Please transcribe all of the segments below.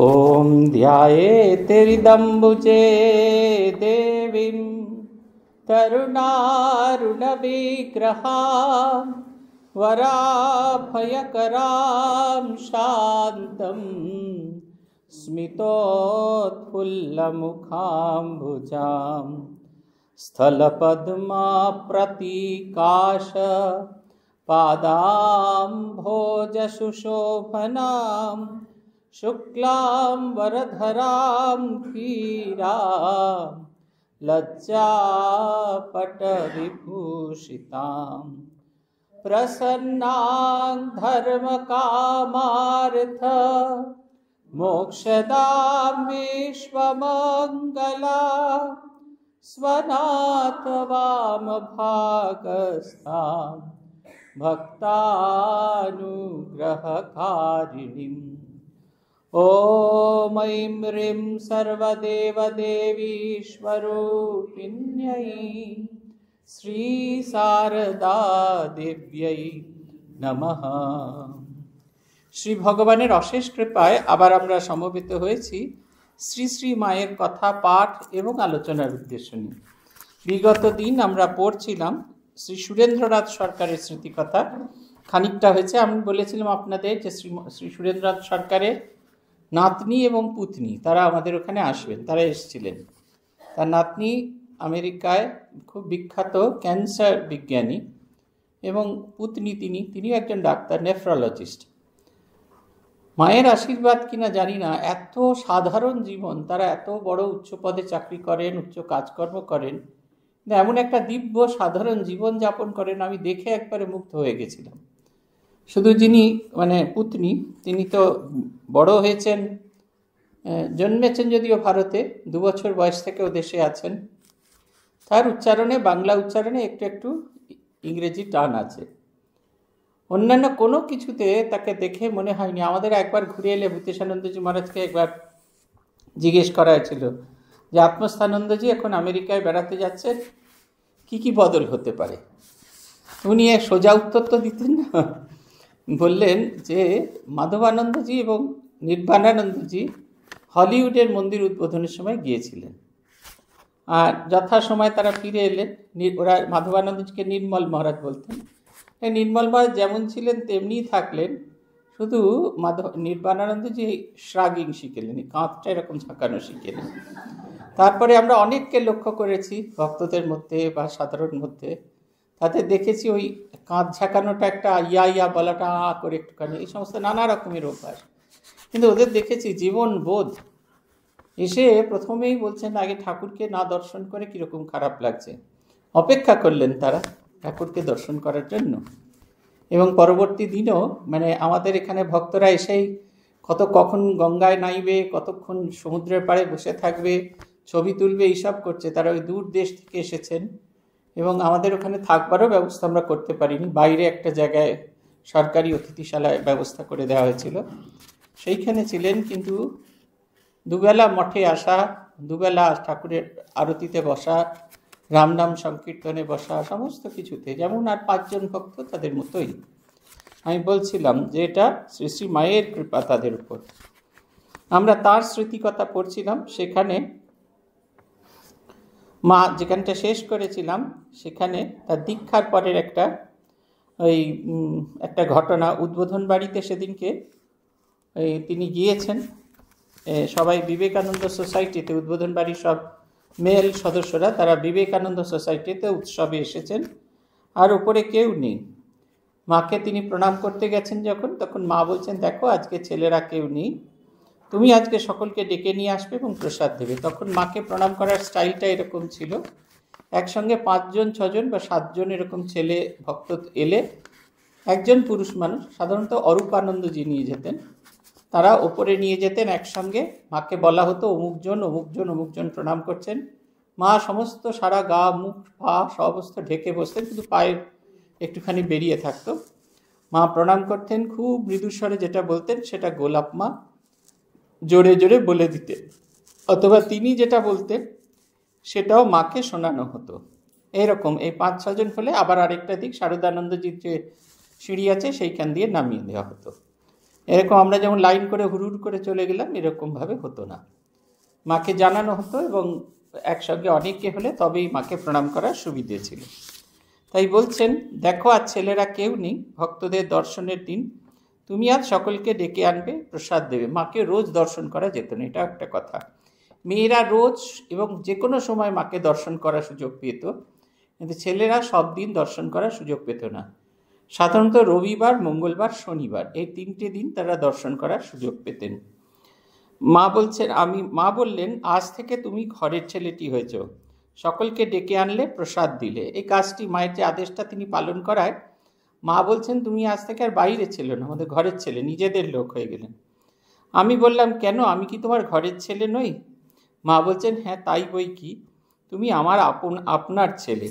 ॐ ध्यायेतिरिदम्बुजे देवीं करुणारुणविग्रहा वराभयकरां शान्तं स्मितोत्फुल्लमुखाम्बुजां स्थलपद्माप्रतीकाश पादाम्भोजसुशोभनाम् शुक्लाम्बरधरां कीरां लज्जापटविभूषितां प्रसन्नां धर्मकामार्थ मोक्षदां विश्वमङ्गला स्वनाथवामभागस्तां भक्तानुग्रहकारिणीम् ॐ ऐं ह्रीं सर्वदेवदेवीश्वरूपिण्यै শ্রীসারদা দেব্যই নমঃ শ্রী ভগবানের অশেষ কৃপায় আবার আমরা সমবেত হয়েছি শ্রী শ্রী মায়ের কথা পাঠ এবং আলোচনার উদ্দেশ্য নিয়ে বিগত দিন আমরা পড়ছিলাম শ্রী সুরেন্দ্রনাথ সরকারের স্মৃতিকথা খানিকটা হয়েছে আমি বলেছিলাম আপনাদের যে শ্রী শ্রী সুরেন্দ্রনাথ সরকারের নাতনি এবং পুতনি তারা আমাদের ওখানে আসবেন তারা এসেছিলেন তার নাতনি আমেরিকায় খুব বিখ্যাত ক্যান্সার বিজ্ঞানী এবং পুতনি তিনি তিনি একজন ডাক্তার নেফ্রোলজিস্ট মায়ের আশীর্বাদ কিনা জানি না এত সাধারণ জীবন তারা এত বড় উচ্চ পদে চাকরি করেন উচ্চ কাজকর্ম করেন এমন একটা দিব্য সাধারণ জীবন যাপন করেন আমি দেখে একবারে মুগ্ধ হয়ে গেছিলাম শুধু যিনি মানে পুত্নী তিনি তো বড় হয়েছেন জন্মেছেন যদিও ভারতে দু বছর বয়স থেকে ও দেশে আছেন তার উচ্চারণে বাংলা উচ্চারণে একটু একটু ইংরেজি টান আছে অন্যান্য কোনো কিছুতে তাকে দেখে মনে হয়নি আমাদের একবার ঘুরে এলে ভূতেশানন্দজি মহারাজকে একবার জিজ্ঞেস করা হয়েছিল যে আত্মস্থানন্দজি এখন আমেরিকায় বেড়াতে যাচ্ছেন কি কি বদল হতে পারে উনি সোজা উত্তর তো দিতেন না বললেন যে মাধবানন্দজি এবং নির্বাণানন্দজি হলিউডের মন্দির উদ্বোধনের সময় গিয়েছিলেন আর যথাসময় তারা ফিরে এলেন ওরা মাধবানন্দজিকে নির্মল মহারাজ বলতেন নির্মল মহারাজ যেমন ছিলেন তেমনিই থাকলেন শুধু মাধব নির্বাণানন্দজি শ্রাগিং শিখেলেন কাঁধটা এরকম ঝাঁকানো শিখেলেন তারপরে আমরা অনেককে লক্ষ্য করেছি ভক্তদের মধ্যে বা সাধারণ মধ্যে তাতে দেখেছি ওই কাঁধ ঝাঁকানোটা একটা ইয়া ইয়া বলাটা আ করে একটুখানি এই সমস্ত নানা রকমের অভ্যাস কিন্তু ওদের দেখেছি জীবন বোধ এসে প্রথমেই বলছেন আগে ঠাকুরকে না দর্শন করে কীরকম খারাপ লাগছে অপেক্ষা করলেন তারা ঠাকুরকে দর্শন করার জন্য এবং পরবর্তী দিনও মানে আমাদের এখানে ভক্তরা এসেই কত কখন গঙ্গায় নাইবে কতক্ষণ সমুদ্রের পাড়ে বসে থাকবে ছবি তুলবে এইসব করছে তারা ওই দূর দেশ থেকে এসেছেন এবং আমাদের ওখানে থাকবারও ব্যবস্থা আমরা করতে পারিনি বাইরে একটা জায়গায় সরকারি অতিথিশালায় ব্যবস্থা করে দেওয়া হয়েছিল সেইখানে ছিলেন কিন্তু দুবেলা মঠে আসা দুবেলা ঠাকুরের আরতিতে বসা রামনাম সংকীর্তনে বসা সমস্ত কিছুতে যেমন আর পাঁচজন ভক্ত তাদের মতোই আমি বলছিলাম যে এটা শ্রী শ্রী মায়ের কৃপা তাদের উপর আমরা তার স্মৃতিকথা পড়ছিলাম সেখানে মা যেখানটা শেষ করেছিলাম সেখানে তার দীক্ষার পরের একটা ওই একটা ঘটনা উদ্বোধন বাড়িতে সেদিনকে তিনি গিয়েছেন সবাই বিবেকানন্দ সোসাইটিতে উদ্বোধন বাড়ির সব মেল সদস্যরা তারা বিবেকানন্দ সোসাইটিতে উৎসবে এসেছেন আর ওপরে কেউ নেই মাকে তিনি প্রণাম করতে গেছেন যখন তখন মা বলছেন দেখো আজকে ছেলেরা কেউ নেই তুমি আজকে সকলকে ডেকে নিয়ে আসবে এবং প্রসাদ দেবে তখন মাকে প্রণাম করার স্টাইলটা এরকম ছিল একসঙ্গে পাঁচজন ছজন বা সাতজন এরকম ছেলে ভক্ত এলে একজন পুরুষ মানুষ সাধারণত অরূপানন্দজি নিয়ে যেতেন তারা ওপরে নিয়ে যেতেন একসঙ্গে মাকে বলা হতো অমুকজন অমুকজন অমুকজন প্রণাম করছেন মা সমস্ত সারা গা মুখ পা সমস্ত ঢেকে বসতেন কিন্তু পায়ে একটুখানি বেরিয়ে থাকতো মা প্রণাম করতেন খুব মৃদুস্বরে যেটা বলতেন সেটা গোলাপ মা জোরে জোরে বলে দিতেন অথবা তিনি যেটা বলতেন সেটাও মাকে শোনানো হতো এরকম এই পাঁচ ছজন হলে আবার আরেকটা দিক শারদানন্দজির যে সিঁড়ি আছে সেইখান দিয়ে নামিয়ে দেওয়া হতো এরকম আমরা যেমন লাইন করে হুড়ুর করে চলে গেলাম এরকমভাবে হতো না মাকে জানানো হতো এবং একসঙ্গে অনেকে হলে তবেই মাকে প্রণাম করার সুবিধে ছিল তাই বলছেন দেখো আর ছেলেরা কেউ নেই ভক্তদের দর্শনের দিন তুমি আজ সকলকে ডেকে আনবে প্রসাদ দেবে মাকে রোজ দর্শন করা যেত না এটা একটা কথা মেয়েরা রোজ এবং যে কোনো সময় মাকে দর্শন করার সুযোগ পেত কিন্তু ছেলেরা সব দিন দর্শন করার সুযোগ পেত না সাধারণত রবিবার মঙ্গলবার শনিবার এই তিনটে দিন তারা দর্শন করার সুযোগ পেতেন মা বলছেন আমি মা বললেন আজ থেকে তুমি ঘরের ছেলেটি হয়েছ সকলকে ডেকে আনলে প্রসাদ দিলে এই কাজটি মায়ের যে আদেশটা তিনি পালন করায় মা বলছেন তুমি আজ থেকে আর বাইরের ছেলে না আমাদের ঘরের ছেলে নিজেদের লোক হয়ে গেলেন আমি বললাম কেন আমি কি তোমার ঘরের ছেলে নই মা বলছেন হ্যাঁ তাই বই কি তুমি আমার আপন আপনার ছেলে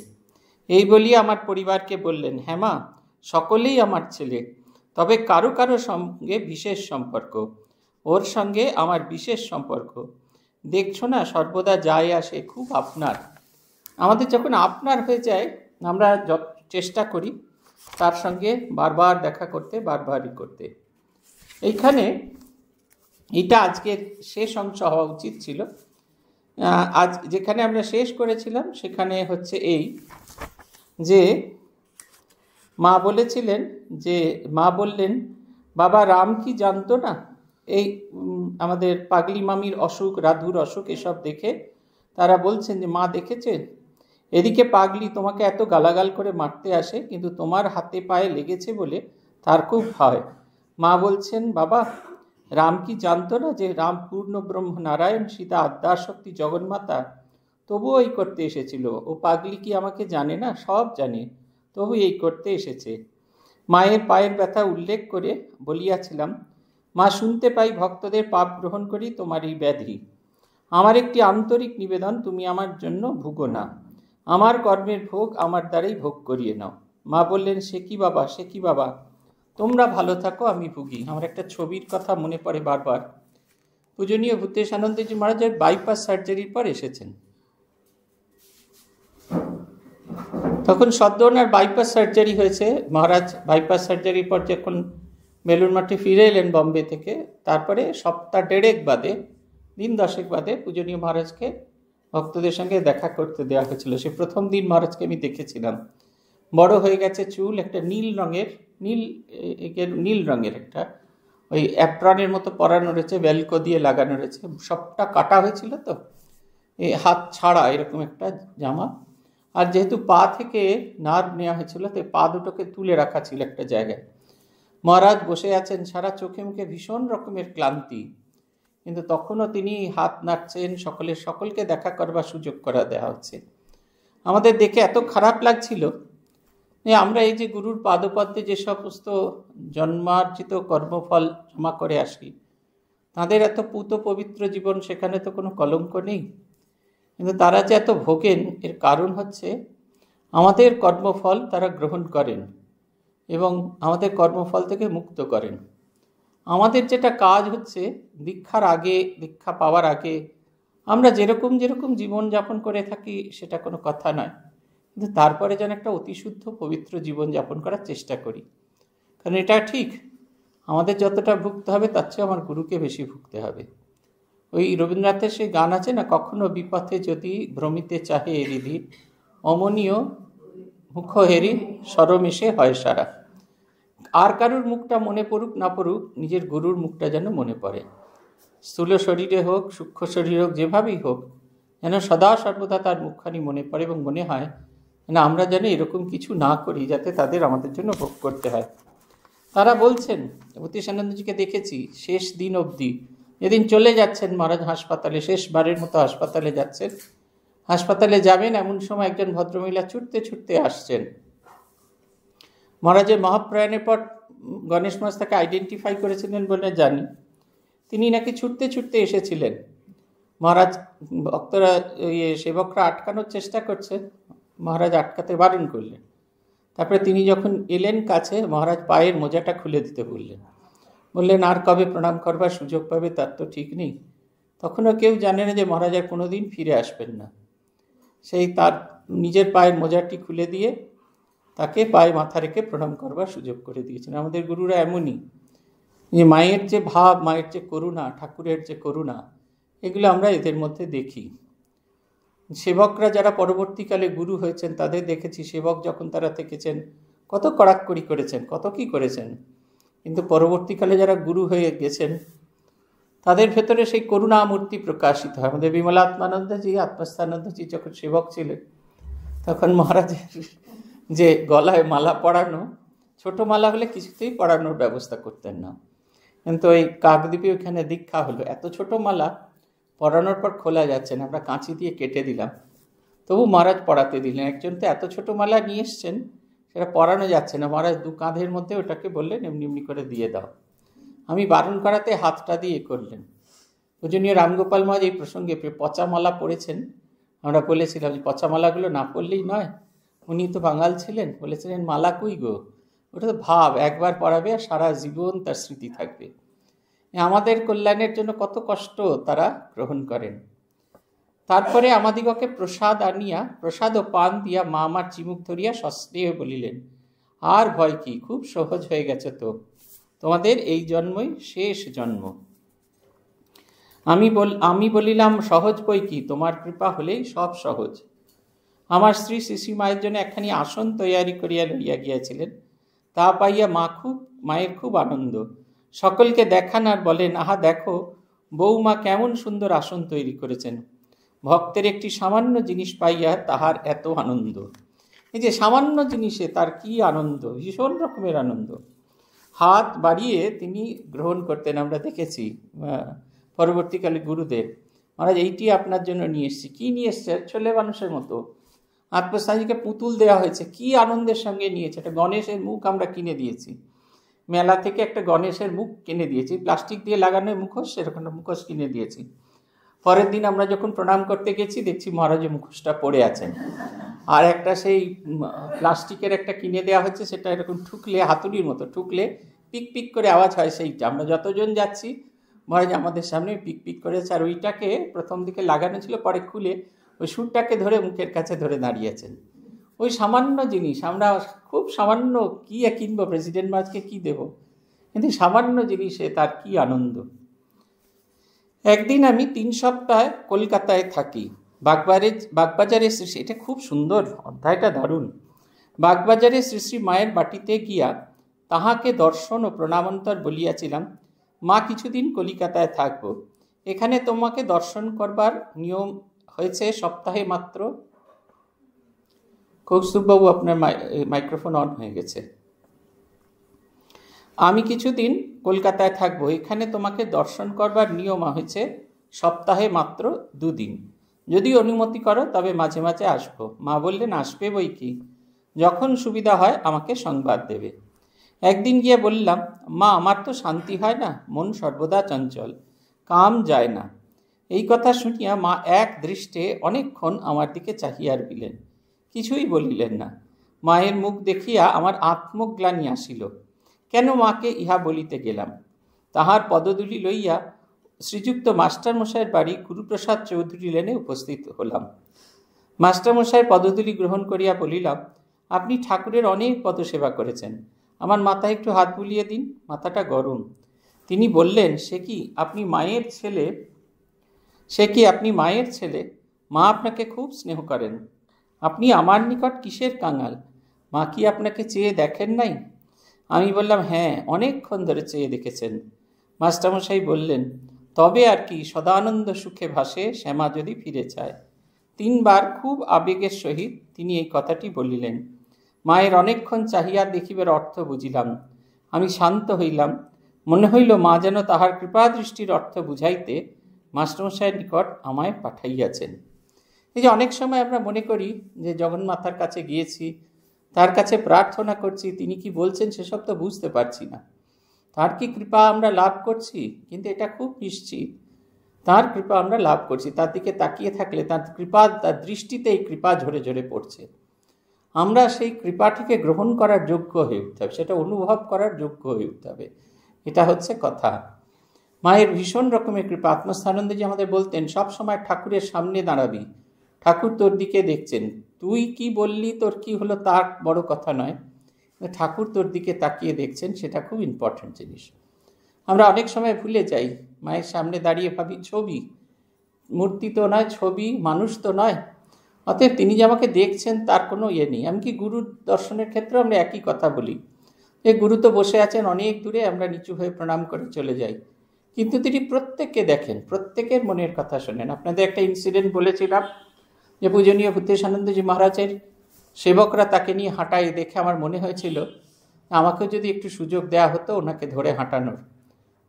এই বলি আমার পরিবারকে বললেন হ্যাঁ মা সকলেই আমার ছেলে তবে কারো কারো সঙ্গে বিশেষ সম্পর্ক ওর সঙ্গে আমার বিশেষ সম্পর্ক দেখছো না সর্বদা যায় আসে খুব আপনার আমাদের যখন আপনার হয়ে যায় আমরা চেষ্টা করি তার সঙ্গে বারবার দেখা করতে বারবারই করতে এইখানে এটা আজকের শেষ অংশ হওয়া উচিত ছিল আজ যেখানে আমরা শেষ করেছিলাম সেখানে হচ্ছে এই যে মা বলেছিলেন যে মা বললেন বাবা রাম কি জানতো না এই আমাদের পাগলি মামির অসুখ রাধুর অসুখ এসব দেখে তারা বলছেন যে মা দেখেছেন এদিকে পাগলি তোমাকে এত গালাগাল করে মারতে আসে কিন্তু তোমার হাতে পায়ে লেগেছে বলে তার খুব ভয় মা বলছেন বাবা রাম কি জানতো না যে রাম পূর্ণ ব্রহ্ম নারায়ণ সীতা আদ্যার শক্তি জগন্মাতা তবুও এই করতে এসেছিল ও পাগলি কি আমাকে জানে না সব জানে তবু এই করতে এসেছে মায়ের পায়ের ব্যথা উল্লেখ করে বলিয়াছিলাম মা শুনতে পাই ভক্তদের পাপ গ্রহণ করি তোমার এই ব্যাধি আমার একটি আন্তরিক নিবেদন তুমি আমার জন্য ভুগো না আমার কর্মের ভোগ আমার দ্বারাই ভোগ করিয়ে নাও মা বললেন সে কি বাবা সে কি বাবা তোমরা ভালো থাকো আমি ভুগি আমার একটা ছবির কথা মনে পড়ে বারবার পূজনীয় ভূতেশ আনন্দজি মহারাজের বাইপাস সার্জারির পর এসেছেন তখন সদ্যনার বাইপাস সার্জারি হয়েছে মহারাজ বাইপাস সার্জারির পর যখন বেলুন মাঠে ফিরে এলেন বম্বে থেকে তারপরে সপ্তাহ দেড়েক বাদে দিন দশেক বাদে পূজনীয় মহারাজকে ভক্তদের সঙ্গে দেখা করতে দেওয়া হয়েছিল সে প্রথম দিন মহারাজকে আমি দেখেছিলাম বড় হয়ে গেছে চুল একটা নীল রঙের নীল নীল রঙের একটা ওই অ্যাপ্রনের মতো পরানো রয়েছে বেলকো দিয়ে লাগানো রয়েছে সবটা কাটা হয়েছিল তো এই হাত ছাড়া এরকম একটা জামা আর যেহেতু পা থেকে নার নেওয়া হয়েছিল তো পা দুটোকে তুলে রাখা ছিল একটা জায়গায় মহারাজ বসে আছেন সারা চোখে মুখে ভীষণ রকমের ক্লান্তি কিন্তু তখনও তিনি হাত নাড়ছেন সকলের সকলকে দেখা করবার সুযোগ করা দেওয়া হচ্ছে আমাদের দেখে এত খারাপ লাগছিল যে আমরা এই যে গুরুর পাদপদ্মে যে সমস্ত জন্মার্জিত কর্মফল জমা করে আসি তাদের এত পুত পবিত্র জীবন সেখানে তো কোনো কলঙ্ক নেই কিন্তু তারা যে এত ভোগেন এর কারণ হচ্ছে আমাদের কর্মফল তারা গ্রহণ করেন এবং আমাদের কর্মফল থেকে মুক্ত করেন আমাদের যেটা কাজ হচ্ছে দীক্ষার আগে দীক্ষা পাওয়ার আগে আমরা যেরকম যেরকম জীবনযাপন করে থাকি সেটা কোনো কথা নয় কিন্তু তারপরে যেন একটা অতিশুদ্ধ পবিত্র জীবনযাপন করার চেষ্টা করি কারণ এটা ঠিক আমাদের যতটা ভুগতে হবে তার চেয়ে আমার গুরুকে বেশি ভুগতে হবে ওই রবীন্দ্রনাথের সেই গান আছে না কখনো বিপথে যদি ভ্রমিতে চাহে এরিধি অমনীয় মুখ হেরি সরমেশে হয় সারা আর কারুর মুখটা মনে পড়ুক না পড়ুক নিজের গুরুর মুখটা যেন মনে পড়ে স্থূল শরীরে হোক সূক্ষ্ম শরীর হোক যেভাবেই হোক যেন সদা সর্বদা তার মুখখানি মনে পড়ে এবং মনে হয় যেন আমরা যেন এরকম কিছু না করি যাতে তাদের আমাদের জন্য ভোগ করতে হয় তারা বলছেন আনন্দজিকে দেখেছি শেষ দিন অবধি যেদিন চলে যাচ্ছেন মহারাজ হাসপাতালে শেষবারের মতো হাসপাতালে যাচ্ছেন হাসপাতালে যাবেন এমন সময় একজন ভদ্রমহিলা ছুটতে ছুটতে আসছেন মহারাজের মহাপ্রয়াণের পর গণেশ মাস তাকে আইডেন্টিফাই করেছিলেন বলে জানি তিনি নাকি ছুটতে ছুটতে এসেছিলেন মহারাজ ভক্তরা ইয়ে সেবকরা আটকানোর চেষ্টা করছে মহারাজ আটকাতে বারণ করলেন তারপরে তিনি যখন এলেন কাছে মহারাজ পায়ের মোজাটা খুলে দিতে বললেন বললেন আর কবে প্রণাম করবার সুযোগ পাবে তার তো ঠিক নেই তখনও কেউ জানে না যে মহারাজ আর কোনোদিন ফিরে আসবেন না সেই তার নিজের পায়ের মোজাটি খুলে দিয়ে তাকে পায়ে মাথা রেখে প্রণাম করবার সুযোগ করে দিয়েছেন আমাদের গুরুরা এমনই যে মায়ের যে ভাব মায়ের যে করুণা ঠাকুরের যে করুণা এগুলো আমরা এদের মধ্যে দেখি সেবকরা যারা পরবর্তীকালে গুরু হয়েছেন তাদের দেখেছি সেবক যখন তারা থেকেছেন কত কড়াকড়ি করেছেন কত কি করেছেন কিন্তু পরবর্তীকালে যারা গুরু হয়ে গেছেন তাদের ভেতরে সেই করুণামূর্তি প্রকাশিত হয় আমাদের বিমলা আত্মানন্দজি আত্মস্থানন্দজি যখন সেবক ছিলেন তখন মহারাজের যে গলায় মালা পরানো ছোট মালা হলে কিছুতেই পরানোর ব্যবস্থা করতেন না কিন্তু ওই কাকদ্বীপে ওখানে দীক্ষা হলো এত ছোট মালা পরানোর পর খোলা যাচ্ছে না আমরা কাঁচি দিয়ে কেটে দিলাম তবু মহারাজ পড়াতে দিলেন একজন তো এত ছোট মালা নিয়ে এসছেন সেটা পরানো যাচ্ছে না মহারাজ দু কাঁধের মধ্যে ওটাকে বললেন এমনি এমনি করে দিয়ে দাও আমি বারণ করাতে হাতটা দিয়ে করলেন পূজনীয় রামগোপাল মহাজ এই প্রসঙ্গে পচা মালা পড়েছেন আমরা বলেছিলাম যে পচা মালাগুলো না পড়লেই নয় উনি তো বাঙাল ছিলেন বলেছিলেন মালা কই গো ওটা তো ভাব একবার পড়াবে আর সারা জীবন তার স্মৃতি থাকবে আমাদের কল্যাণের জন্য কত কষ্ট তারা গ্রহণ করেন তারপরে আমাদিগকে প্রসাদ আনিয়া প্রসাদ ও পান দিয়া মা আমার চিমুক ধরিয়া সস্নেহ বলিলেন আর ভয় কি খুব সহজ হয়ে গেছে তো তোমাদের এই জন্মই শেষ জন্ম আমি বল আমি বলিলাম সহজ বই কি তোমার কৃপা হলেই সব সহজ আমার স্ত্রী শিশু মায়ের জন্য একখানি আসন তৈয়ারি করিয়া লইয়া গিয়াছিলেন তা পাইয়া মা খুব মায়ের খুব আনন্দ সকলকে দেখান আর বলেন আহা দেখো বৌমা কেমন সুন্দর আসন তৈরি করেছেন ভক্তের একটি সামান্য জিনিস পাইয়া তাহার এত আনন্দ এই যে সামান্য জিনিসে তার কি আনন্দ ভীষণ রকমের আনন্দ হাত বাড়িয়ে তিনি গ্রহণ করতেন আমরা দেখেছি পরবর্তীকালে গুরুদেব মহারাজ এইটি আপনার জন্য নিয়ে এসছি কী নিয়ে এসছে ছেলে মানুষের মতো আত্মসাহীকে পুতুল দেওয়া হয়েছে কি আনন্দের সঙ্গে নিয়েছে একটা গণেশের মুখ আমরা কিনে দিয়েছি মেলা থেকে একটা গণেশের মুখ কিনে দিয়েছি প্লাস্টিক দিয়ে লাগানোর মুখোশ সেরকম মুখোশ কিনে দিয়েছি পরের দিন আমরা যখন প্রণাম করতে গেছি দেখছি মহারাজের মুখোশটা পড়ে আছেন আর একটা সেই প্লাস্টিকের একটা কিনে দেওয়া হচ্ছে সেটা এরকম ঠুকলে হাতুড়ির মতো ঠুকলে পিক পিক করে আওয়াজ হয় সেইটা আমরা যতজন যাচ্ছি মহারাজ আমাদের সামনে পিক পিক করেছে আর ওইটাকে প্রথম দিকে লাগানো ছিল পরে খুলে ওই সুরটাকে ধরে মুখের কাছে ধরে দাঁড়িয়েছেন ওই সামান্য জিনিস আমরা খুব সামান্য কী কিনব প্রেসিডেন্ট মাছকে কী দেব কিন্তু সামান্য জিনিসে তার কি আনন্দ একদিন আমি তিন সপ্তাহ কলকাতায় থাকি বাগবারে বাগবাজারে শ্রী এটা খুব সুন্দর অধ্যায়টা দারুণ বাগবাজারে শ্রী শ্রী মায়ের বাটিতে গিয়া তাহাকে দর্শন ও প্রণামন্তর বলিয়াছিলাম মা কিছুদিন কলিকাতায় থাকব এখানে তোমাকে দর্শন করবার নিয়ম হয়েছে সপ্তাহে মাত্র কৌস্তুভবাবু আপনার মাইক্রোফোন অন হয়ে গেছে আমি কিছুদিন কলকাতায় থাকবো এখানে তোমাকে দর্শন করবার নিয়ম হয়েছে সপ্তাহে মাত্র দুদিন যদি অনুমতি করো তবে মাঝে মাঝে আসবো মা বললেন আসবে বই কি যখন সুবিধা হয় আমাকে সংবাদ দেবে একদিন গিয়ে বললাম মা আমার তো শান্তি হয় না মন সর্বদা চঞ্চল কাম যায় না এই কথা শুনিয়া মা এক দৃষ্টে অনেকক্ষণ আমার দিকে চাহিয়া রইলেন কিছুই বলিলেন না মায়ের মুখ দেখিয়া আমার আত্মগ্লানি আসিল কেন মাকে ইহা বলিতে গেলাম তাহার পদদুলি লইয়া শ্রীযুক্ত মাস্টারমশাইয়ের বাড়ি গুরুপ্রসাদ চৌধুরী লেনে উপস্থিত হলাম মাস্টারমশাইয়ের পদদুলি গ্রহণ করিয়া বলিলাম আপনি ঠাকুরের অনেক পদসেবা করেছেন আমার মাথায় একটু হাত বুলিয়ে দিন মাথাটা গরম তিনি বললেন সে কি আপনি মায়ের ছেলে সে কি আপনি মায়ের ছেলে মা আপনাকে খুব স্নেহ করেন আপনি আমার নিকট কিসের কাঙাল মা কি আপনাকে চেয়ে দেখেন নাই আমি বললাম হ্যাঁ অনেকক্ষণ ধরে চেয়ে দেখেছেন মাস্টারমশাই বললেন তবে আর কি সদানন্দ সুখে ভাসে শ্যামা যদি ফিরে চায় তিনবার খুব আবেগের সহিত তিনি এই কথাটি বলিলেন মায়ের অনেকক্ষণ চাহিয়া দেখিবার অর্থ বুঝিলাম আমি শান্ত হইলাম মনে হইল মা যেন তাহার কৃপাদৃষ্টির অর্থ বুঝাইতে মাস্টারমশাইয়ের নিকট আমায় পাঠাইয়াছেন এই যে অনেক সময় আমরা মনে করি যে জগন্মাতার কাছে গিয়েছি তার কাছে প্রার্থনা করছি তিনি কি বলছেন সেসব তো বুঝতে পারছি না তার কি কৃপা আমরা লাভ করছি কিন্তু এটা খুব নিশ্চিত তার কৃপা আমরা লাভ করছি তার দিকে তাকিয়ে থাকলে তার কৃপা তার দৃষ্টিতেই কৃপা ঝরে ঝরে পড়ছে আমরা সেই কৃপাটিকে গ্রহণ করার যোগ্য হয়ে উঠতে হবে সেটা অনুভব করার যোগ্য হয়ে উঠতে হবে এটা হচ্ছে কথা মায়ের ভীষণ রকমের কৃপা আত্মস্থানন্দে যে আমাদের বলতেন সব সময় ঠাকুরের সামনে দাঁড়াবি ঠাকুর তোর দিকে দেখছেন তুই কি বললি তোর কি হলো তার বড় কথা নয় ঠাকুর তোর দিকে তাকিয়ে দেখছেন সেটা খুব ইম্পর্ট্যান্ট জিনিস আমরা অনেক সময় ভুলে যাই মায়ের সামনে দাঁড়িয়ে ভাবি ছবি মূর্তি তো নয় ছবি মানুষ তো নয় অতএব তিনি যে আমাকে দেখছেন তার কোনো ইয়ে নেই এমনকি গুরুর দর্শনের ক্ষেত্রে আমরা একই কথা বলি যে গুরু তো বসে আছেন অনেক দূরে আমরা নিচু হয়ে প্রণাম করে চলে যাই কিন্তু তিনি প্রত্যেককে দেখেন প্রত্যেকের মনের কথা শোনেন আপনাদের একটা ইনসিডেন্ট বলেছিলাম যে পূজনীয় ভূতেশানন্দজি মহারাজের সেবকরা তাকে নিয়ে হাঁটায় দেখে আমার মনে হয়েছিল আমাকে যদি একটু সুযোগ দেয়া হতো ওনাকে ধরে হাঁটানোর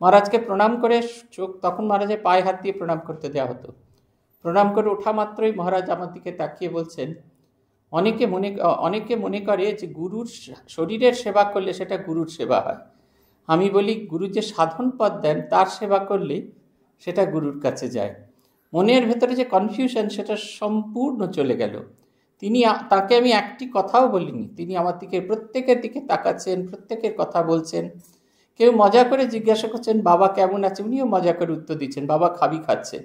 মহারাজকে প্রণাম করে চোখ তখন মহারাজের পায়ে হাত দিয়ে প্রণাম করতে দেওয়া হতো প্রণাম করে ওঠা মাত্রই মহারাজ আমার দিকে তাকিয়ে বলছেন অনেকে মনে অনেকে মনে করে যে গুরুর শরীরের সেবা করলে সেটা গুরুর সেবা হয় আমি বলি গুরু যে সাধন পথ দেন তার সেবা করলে সেটা গুরুর কাছে যায় মনের ভেতরে যে কনফিউশন সেটা সম্পূর্ণ চলে গেল তিনি তাকে আমি একটি কথাও বলিনি তিনি আমার দিকে প্রত্যেকের দিকে তাকাচ্ছেন প্রত্যেকের কথা বলছেন কেউ মজা করে জিজ্ঞাসা করছেন বাবা কেমন আছে উনিও মজা করে উত্তর দিচ্ছেন বাবা খাবি খাচ্ছেন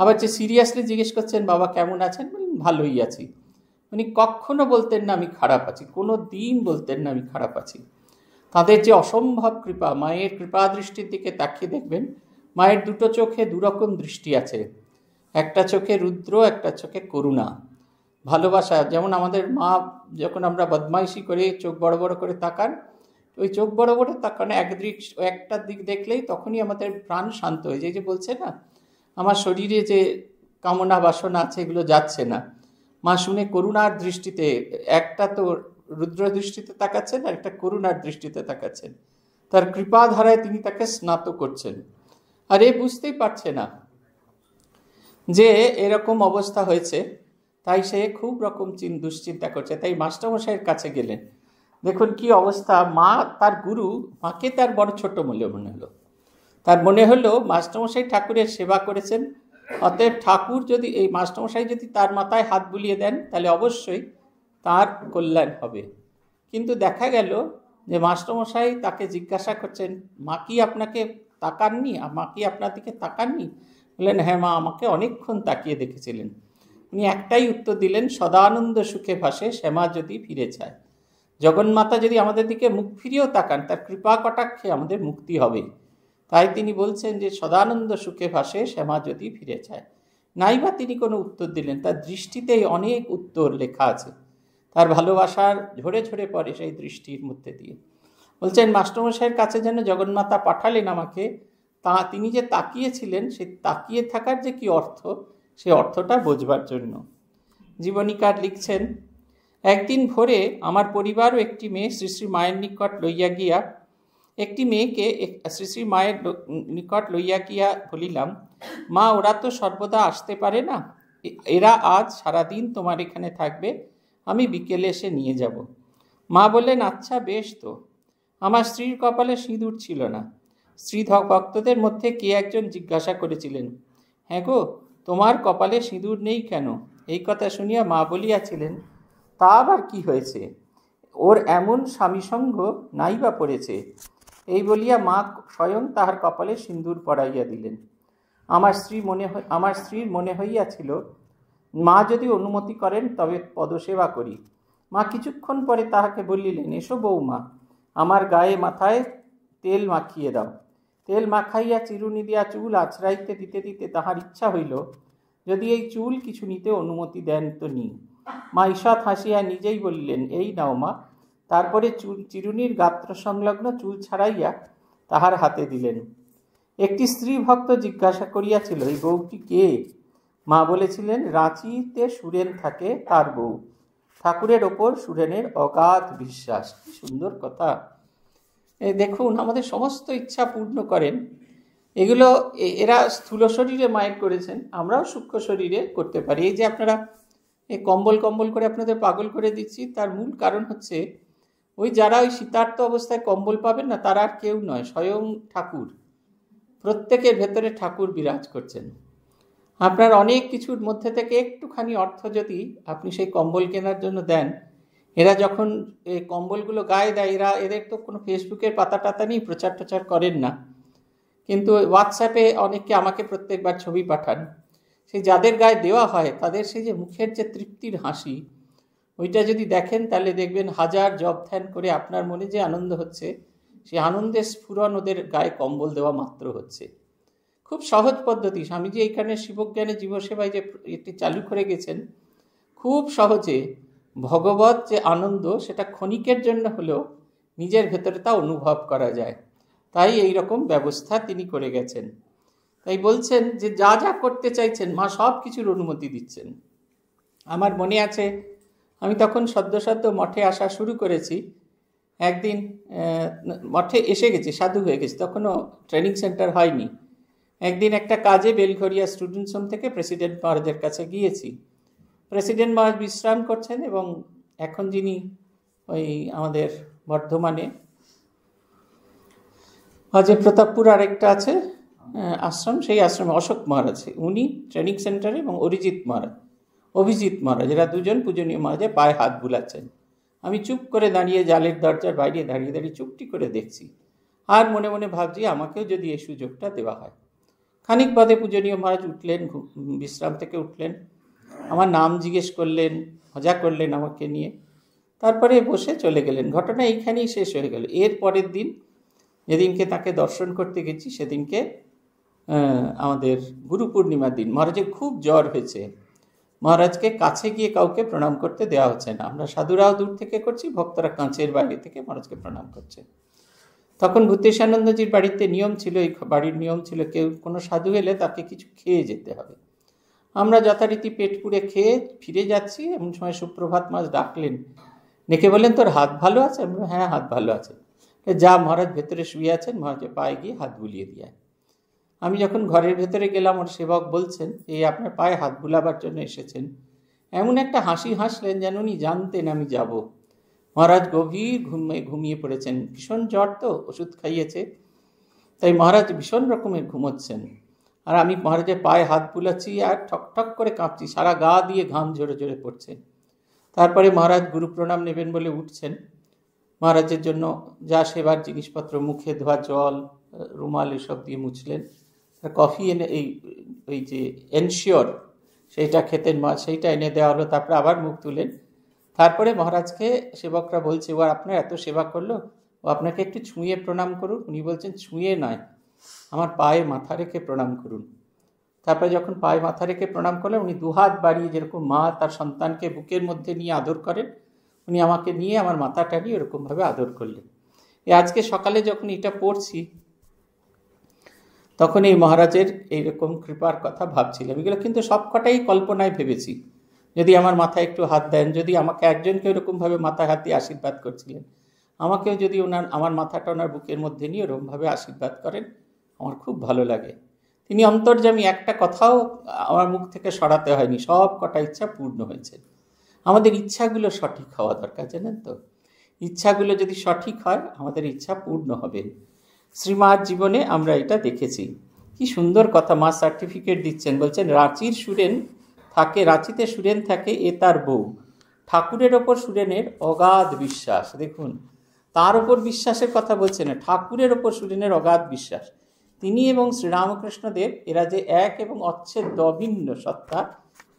আবার যে সিরিয়াসলি জিজ্ঞেস করছেন বাবা কেমন আছেন ভালোই আছি উনি কখনো বলতেন না আমি খারাপ আছি কোনো দিন বলতেন না আমি খারাপ আছি তাদের যে অসম্ভব কৃপা মায়ের কৃপা দৃষ্টির দিকে তাকিয়ে দেখবেন মায়ের দুটো চোখে দুরকম দৃষ্টি আছে একটা চোখে রুদ্র একটা চোখে করুণা ভালোবাসা যেমন আমাদের মা যখন আমরা বদমাইশি করে চোখ বড় বড় করে তাকান ওই চোখ বড় বড় তাকানো এক দিক একটা দিক দেখলেই তখনই আমাদের প্রাণ শান্ত হয়ে যায় যে বলছে না আমার শরীরে যে কামনা বাসনা আছে এগুলো যাচ্ছে না মা শুনে করুণার দৃষ্টিতে একটা তো রুদ্র দৃষ্টিতে তাকাচ্ছেন আর একটা করুণার দৃষ্টিতে তাকাচ্ছেন তার কৃপা ধারায় তিনি তাকে স্নাত করছেন আর এ বুঝতেই পারছে না যে এরকম অবস্থা হয়েছে তাই সে খুব রকম দুশ্চিন্তা করছে তাই মাস্টারমশাইয়ের কাছে গেলেন দেখুন কি অবস্থা মা তার গুরু মাকে তার বড় ছোট মূল্য মনে হলো তার মনে হলো মাস্টারমশাই ঠাকুরের সেবা করেছেন অতএব ঠাকুর যদি এই মাস্টারমশাই যদি তার মাথায় হাত বুলিয়ে দেন তাহলে অবশ্যই তার কল্যাণ হবে কিন্তু দেখা গেল যে মাস্টমশাই তাকে জিজ্ঞাসা করছেন মা কি আপনাকে তাকাননি মা কি আপনার দিকে তাকাননি বললেন হ্যাঁ মা আমাকে অনেকক্ষণ তাকিয়ে দেখেছিলেন উনি একটাই উত্তর দিলেন সদানন্দ সুখে ভাসে শ্যামা যদি ফিরে যায় জগন্মাতা যদি আমাদের দিকে মুখ ফিরিয়েও তাকান তার কৃপা কটাক্ষে আমাদের মুক্তি হবে তাই তিনি বলছেন যে সদানন্দ সুখে ভাসে শ্যামা যদি ফিরে যায় নাইবা তিনি কোনো উত্তর দিলেন তার দৃষ্টিতেই অনেক উত্তর লেখা আছে তার ভালোবাসার ঝরে ঝরে পড়ে সেই দৃষ্টির মধ্যে দিয়ে বলছেন মাস্টারমশাইয়ের কাছে যেন জগন্মাতা পাঠালেন আমাকে তা তিনি যে তাকিয়েছিলেন সে তাকিয়ে থাকার যে কি অর্থ সে অর্থটা বোঝবার জন্য জীবনীকার লিখছেন একদিন ভোরে আমার পরিবারও একটি মেয়ে শ্রী শ্রী মায়ের নিকট লইয়া গিয়া একটি মেয়েকে শ্রী শ্রী মায়ের নিকট লইয়া গিয়া বলিলাম মা ওরা তো সর্বদা আসতে পারে না এরা আজ সারাদিন তোমার এখানে থাকবে আমি বিকেলে এসে নিয়ে যাব মা বললেন আচ্ছা বেশ তো আমার স্ত্রীর কপালে সিঁদুর ছিল না স্ত্রী ভক্তদের মধ্যে কে একজন জিজ্ঞাসা করেছিলেন হ্যাঁ গো তোমার কপালে সিঁদুর নেই কেন এই কথা শুনিয়া মা বলিয়াছিলেন তা আবার কি হয়েছে ওর এমন স্বামী সঙ্গ নাই বা পড়েছে এই বলিয়া মা স্বয়ং তাহার কপালে সিঁদুর পরাইয়া দিলেন আমার স্ত্রী মনে আমার স্ত্রীর মনে হইয়াছিল মা যদি অনুমতি করেন তবে পদসেবা করি মা কিছুক্ষণ পরে তাহাকে বলিলেন এসো বৌমা আমার গায়ে মাথায় তেল মাখিয়ে দাও তেল মাখাইয়া চিরুনি দিয়া চুল আছড়াইতে দিতে দিতে তাহার ইচ্ছা হইল যদি এই চুল কিছু নিতে অনুমতি দেন তো নি মা ঈষৎ হাসিয়া নিজেই বলিলেন এই নাও মা তারপরে চুল চিরুনির গাত্র সংলগ্ন চুল ছাড়াইয়া তাহার হাতে দিলেন একটি স্ত্রী ভক্ত জিজ্ঞাসা করিয়াছিল এই বউটি কে মা বলেছিলেন রাঁচিতে সুরেন থাকে তার বউ ঠাকুরের ওপর সুরেনের অগাধ বিশ্বাস সুন্দর কথা দেখুন আমাদের সমস্ত ইচ্ছা পূর্ণ করেন এগুলো এরা স্থূল শরীরে মায়ের করেছেন আমরাও সূক্ষ্ম শরীরে করতে পারি এই যে আপনারা এই কম্বল কম্বল করে আপনাদের পাগল করে দিচ্ছি তার মূল কারণ হচ্ছে ওই যারা ওই শীতার্থ অবস্থায় কম্বল পাবেন না তারা আর কেউ নয় স্বয়ং ঠাকুর প্রত্যেকের ভেতরে ঠাকুর বিরাজ করছেন আপনার অনেক কিছুর মধ্যে থেকে একটুখানি অর্থ যদি আপনি সেই কম্বল কেনার জন্য দেন এরা যখন এই কম্বলগুলো গায়ে দেয় এরা এদের তো কোনো ফেসবুকের পাতা টাতা নেই প্রচার টচার করেন না কিন্তু হোয়াটসঅ্যাপে অনেককে আমাকে প্রত্যেকবার ছবি পাঠান সেই যাদের গায়ে দেওয়া হয় তাদের সেই যে মুখের যে তৃপ্তির হাসি ওইটা যদি দেখেন তাহলে দেখবেন হাজার জব ধ্যান করে আপনার মনে যে আনন্দ হচ্ছে সেই আনন্দের স্ফুরণ ওদের গায়ে কম্বল দেওয়া মাত্র হচ্ছে খুব সহজ পদ্ধতি স্বামীজি এইখানে শিবজ্ঞানে জীবসেবায় যে এটি চালু করে গেছেন খুব সহজে ভগবত যে আনন্দ সেটা ক্ষণিকের জন্য হলেও নিজের ভেতরে তা অনুভব করা যায় তাই এই রকম ব্যবস্থা তিনি করে গেছেন তাই বলছেন যে যা যা করতে চাইছেন মা সব কিছুর অনুমতি দিচ্ছেন আমার মনে আছে আমি তখন সদ্য সদ্য মঠে আসা শুরু করেছি একদিন মঠে এসে গেছি সাধু হয়ে গেছি তখনও ট্রেনিং সেন্টার হয়নি একদিন একটা কাজে বেলঘরিয়া স্টুডেন্টস হোম থেকে প্রেসিডেন্ট মহারাজের কাছে গিয়েছি প্রেসিডেন্ট মহারাজ বিশ্রাম করছেন এবং এখন যিনি ওই আমাদের বর্ধমানে অজয় প্রতাপপুর আরেকটা আছে আশ্রম সেই আশ্রমে অশোক মহারাজ উনি ট্রেনিং সেন্টারে এবং অরিজিৎ মহারাজ অভিজিৎ মহারাজ এরা দুজন পূজনীয় মহারাজে পায়ে হাত বুলাচ্ছেন আমি চুপ করে দাঁড়িয়ে জালের দরজার বাইরে দাঁড়িয়ে দাঁড়িয়ে চুপটি করে দেখছি আর মনে মনে ভাবছি আমাকেও যদি এই সুযোগটা দেওয়া হয় খানিক বাদে পূজনীয় মহারাজ উঠলেন বিশ্রাম থেকে উঠলেন আমার নাম জিজ্ঞেস করলেন মজা করলেন আমাকে নিয়ে তারপরে বসে চলে গেলেন ঘটনা এইখানেই শেষ হয়ে গেল এর পরের দিন যেদিনকে তাকে দর্শন করতে গেছি সেদিনকে আমাদের গুরু পূর্ণিমার দিন মহারাজের খুব জ্বর হয়েছে মহারাজকে কাছে গিয়ে কাউকে প্রণাম করতে দেওয়া হচ্ছে না আমরা সাধুরাও দূর থেকে করছি ভক্তরা কাঁচের বাইরে থেকে মহারাজকে প্রণাম করছে তখন ভূতেশানন্দজির বাড়িতে নিয়ম ছিল এই বাড়ির নিয়ম ছিল কেউ কোনো সাধু এলে তাকে কিছু খেয়ে যেতে হবে আমরা যথারীতি পেট পুড়ে খেয়ে ফিরে যাচ্ছি এমন সময় সুপ্রভাত মাছ ডাকলেন ডেকে বললেন তোর হাত ভালো আছে আমি হ্যাঁ হাত ভালো আছে যা মহারাজ ভেতরে শুয়ে আছেন মহারাজের পায়ে গিয়ে হাত বুলিয়ে দিয়ে আমি যখন ঘরের ভেতরে গেলাম ওর সেবক বলছেন এই আপনার পায়ে হাত বুলাবার জন্য এসেছেন এমন একটা হাসি হাসলেন যেন উনি জানতেন আমি যাবো মহারাজ গভীর ঘুমে ঘুমিয়ে পড়েছেন ভীষণ জ্বর তো ওষুধ খাইয়েছে তাই মহারাজ ভীষণ রকমের ঘুমোচ্ছেন আর আমি মহারাজের পায়ে হাত বুলাচ্ছি আর ঠক ঠক করে কাঁপছি সারা গা দিয়ে ঘাম ঝরে ঝরে পড়ছে তারপরে মহারাজ গুরু প্রণাম নেবেন বলে উঠছেন মহারাজের জন্য যা সেবার জিনিসপত্র মুখে ধোয়া জল রুমাল এসব দিয়ে মুছলেন কফি এনে এই ওই যে এনশিওর সেইটা খেতেন মা সেইটা এনে দেওয়া হলো তারপরে আবার মুখ তুলেন তারপরে মহারাজকে সেবকরা বলছে ও আপনার এত সেবা করলো ও আপনাকে একটু ছুঁয়ে প্রণাম করুন উনি বলছেন ছুঁয়ে নয় আমার পায়ে মাথা রেখে প্রণাম করুন তারপরে যখন পায়ে মাথা রেখে প্রণাম করলেন উনি দুহাত বাড়িয়ে যেরকম মা তার সন্তানকে বুকের মধ্যে নিয়ে আদর করেন উনি আমাকে নিয়ে আমার মাথাটা নিয়ে এরকমভাবে আদর করলেন আজকে সকালে যখন এটা পড়ছি তখন এই মহারাজের এইরকম কৃপার কথা ভাবছিলাম এগুলো কিন্তু সবকটাই কল্পনায় ভেবেছি যদি আমার মাথায় একটু হাত দেন যদি আমাকে একজনকে ওরকমভাবে মাথায় হাত দিয়ে আশীর্বাদ করছিলেন আমাকেও যদি ওনার আমার মাথাটা ওনার বুকের মধ্যে নিয়ে ওরমভাবে আশীর্বাদ করেন আমার খুব ভালো লাগে তিনি অন্তর্যামী একটা কথাও আমার মুখ থেকে সরাতে হয়নি সব কটা ইচ্ছা পূর্ণ হয়েছে আমাদের ইচ্ছাগুলো সঠিক হওয়া দরকার জানেন তো ইচ্ছাগুলো যদি সঠিক হয় আমাদের ইচ্ছা পূর্ণ হবে শ্রীমার জীবনে আমরা এটা দেখেছি কি সুন্দর কথা মা সার্টিফিকেট দিচ্ছেন বলছেন রাঁচির সুরেন থাকে রাঁচিতে সুরেন থাকে এ তার বউ ঠাকুরের ওপর সুরেনের অগাধ বিশ্বাস দেখুন তার ওপর বিশ্বাসের কথা বলছে না ঠাকুরের ওপর সুরেনের অগাধ বিশ্বাস তিনি এবং শ্রীরামকৃষ্ণদেব এরা যে এক এবং অচ্ছেদ্য অভিন্ন সত্তা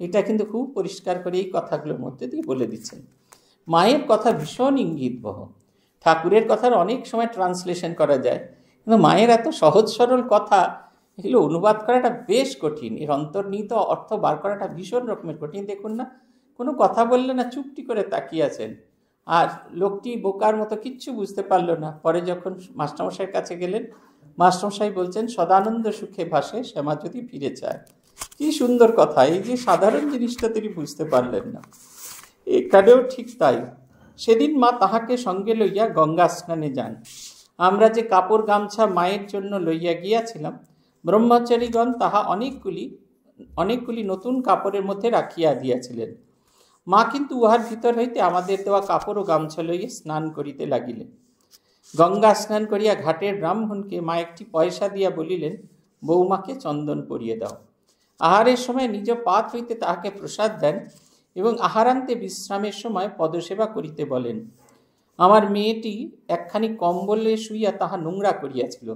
এটা কিন্তু খুব পরিষ্কার করে এই কথাগুলোর মধ্যে দিয়ে বলে দিচ্ছেন মায়ের কথা ভীষণ ইঙ্গিত বহ ঠাকুরের কথার অনেক সময় ট্রান্সলেশন করা যায় কিন্তু মায়ের এত সহজ সরল কথা এগুলো অনুবাদ করাটা বেশ কঠিন এর অন্তর্নিহিত অর্থ বার করাটা ভীষণ রকমের কঠিন দেখুন না কোনো কথা বললে না চুপটি করে তাকিয়ে আছেন আর লোকটি বোকার মতো কিচ্ছু বুঝতে পারল না পরে যখন মাস্টারমশাইয়ের কাছে গেলেন মাস্টারমশাই বলছেন সদানন্দ সুখে ভাসে শ্যামা যদি ফিরে চায় কি সুন্দর কথা এই যে সাধারণ জিনিসটা তিনি বুঝতে পারলেন না এখানেও ঠিক তাই সেদিন মা তাহাকে সঙ্গে লইয়া গঙ্গা স্নানে যান আমরা যে কাপড় গামছা মায়ের জন্য লইয়া গিয়াছিলাম ব্রহ্মচারীগণ তাহা অনেকগুলি অনেকগুলি নতুন কাপড়ের মধ্যে রাখিয়া দিয়াছিলেন মা কিন্তু উহার ভিতর হইতে আমাদের দেওয়া কাপড় ও গামছা লইয়া স্নান করিতে লাগিলেন গঙ্গা স্নান করিয়া ঘাটের ব্রাহ্মণকে মা একটি পয়সা দিয়া বলিলেন বৌমাকে চন্দন পরিয়ে দাও আহারের সময় নিজ পাত হইতে তাহাকে প্রসাদ দেন এবং আহারান্তে বিশ্রামের সময় পদসেবা করিতে বলেন আমার মেয়েটি একখানি কম্বলে শুইয়া তাহা নোংরা করিয়াছিল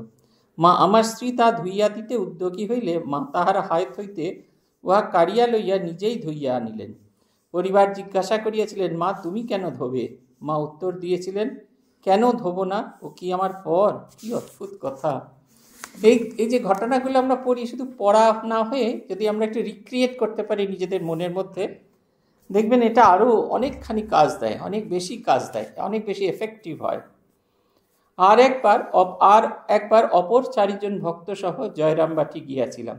মা আমার স্ত্রী তা ধুইয়া দিতে উদ্যোগী হইলে মা তাহার হায়ত হইতে উহা কাড়িয়া লইয়া নিজেই ধুইয়া আনিলেন পরিবার জিজ্ঞাসা করিয়াছিলেন মা তুমি কেন ধোবে মা উত্তর দিয়েছিলেন কেন ধোবো না ও কি আমার পর কি অদ্ভুত কথা এই এই যে ঘটনাগুলো আমরা পড়ি শুধু পড়া না হয়ে যদি আমরা একটু রিক্রিয়েট করতে পারি নিজেদের মনের মধ্যে দেখবেন এটা আরও অনেকখানি কাজ দেয় অনেক বেশি কাজ দেয় অনেক বেশি এফেক্টিভ হয় আর একবার আর একবার অপর চারিজন ভক্ত সহ জয়রামবাটি গিয়াছিলাম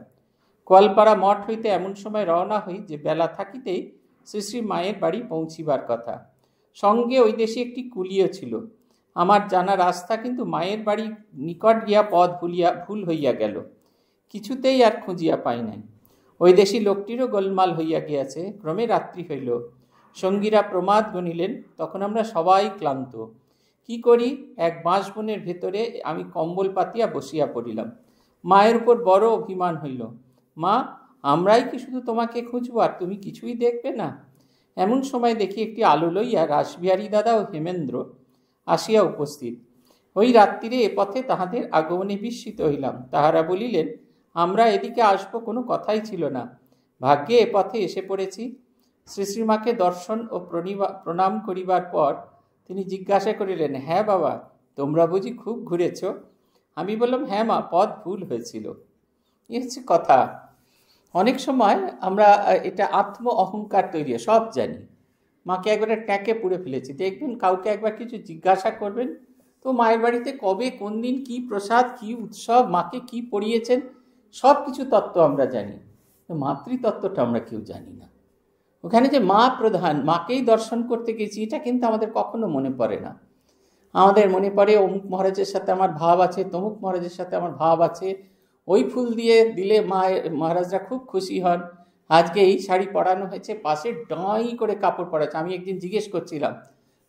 কলপাড়া মঠ হইতে এমন সময় রওনা হই যে বেলা থাকিতেই শ্রী শ্রী মায়ের বাড়ি পৌঁছিবার কথা সঙ্গে ওই দেশে একটি কুলিও ছিল আমার জানা রাস্তা কিন্তু মায়ের বাড়ি নিকট গিয়া পথ ভুলিয়া ভুল হইয়া গেল কিছুতেই আর খুঁজিয়া পাই নাই ওই দেশি লোকটিরও গোলমাল হইয়া গিয়াছে ক্রমে রাত্রি হইল সঙ্গীরা প্রমাদ গণিলেন তখন আমরা সবাই ক্লান্ত কি করি এক বাঁশ বনের ভেতরে আমি কম্বল পাতিয়া বসিয়া পড়িলাম মায়ের উপর বড় অভিমান হইল মা আমরাই কি শুধু তোমাকে খুঁজবো আর তুমি কিছুই দেখবে না এমন সময় দেখি একটি আলো লইয়া রাসবিহারী দাদা ও হেমেন্দ্র আসিয়া উপস্থিত ওই রাত্রিরে এ পথে তাহাদের আগমনে বিস্মিত হইলাম তাহারা বলিলেন আমরা এদিকে আসব কোনো কথাই ছিল না ভাগ্যে এ পথে এসে পড়েছি শ্রী শ্রীমাকে দর্শন ও প্রণাম করিবার পর তিনি জিজ্ঞাসা করিলেন হ্যাঁ বাবা তোমরা বুঝি খুব ঘুরেছ আমি বললাম হ্যাঁ মা পথ ভুল হয়েছিল এ হচ্ছে কথা অনেক সময় আমরা এটা আত্ম অহংকার তৈরি সব জানি মাকে একবারে ট্যাঁকে পুড়ে ফেলেছি দেখবেন কাউকে একবার কিছু জিজ্ঞাসা করবেন তো মায়ের বাড়িতে কবে কোন দিন কী প্রসাদ কী উৎসব মাকে কি পড়িয়েছেন সব কিছু তত্ত্ব আমরা জানি মাতৃতত্ত্বটা আমরা কেউ জানি না ওখানে যে মা প্রধান মাকেই দর্শন করতে গেছি এটা কিন্তু আমাদের কখনো মনে পড়ে না আমাদের মনে পড়ে অমুক মহারাজের সাথে আমার ভাব আছে তমুক মহারাজের সাথে আমার ভাব আছে ওই ফুল দিয়ে দিলে মা মহারাজরা খুব খুশি হন আজকে এই শাড়ি পরানো হয়েছে পাশে ডাঁই করে কাপড় পরাচ্ছে আমি একদিন জিজ্ঞেস করছিলাম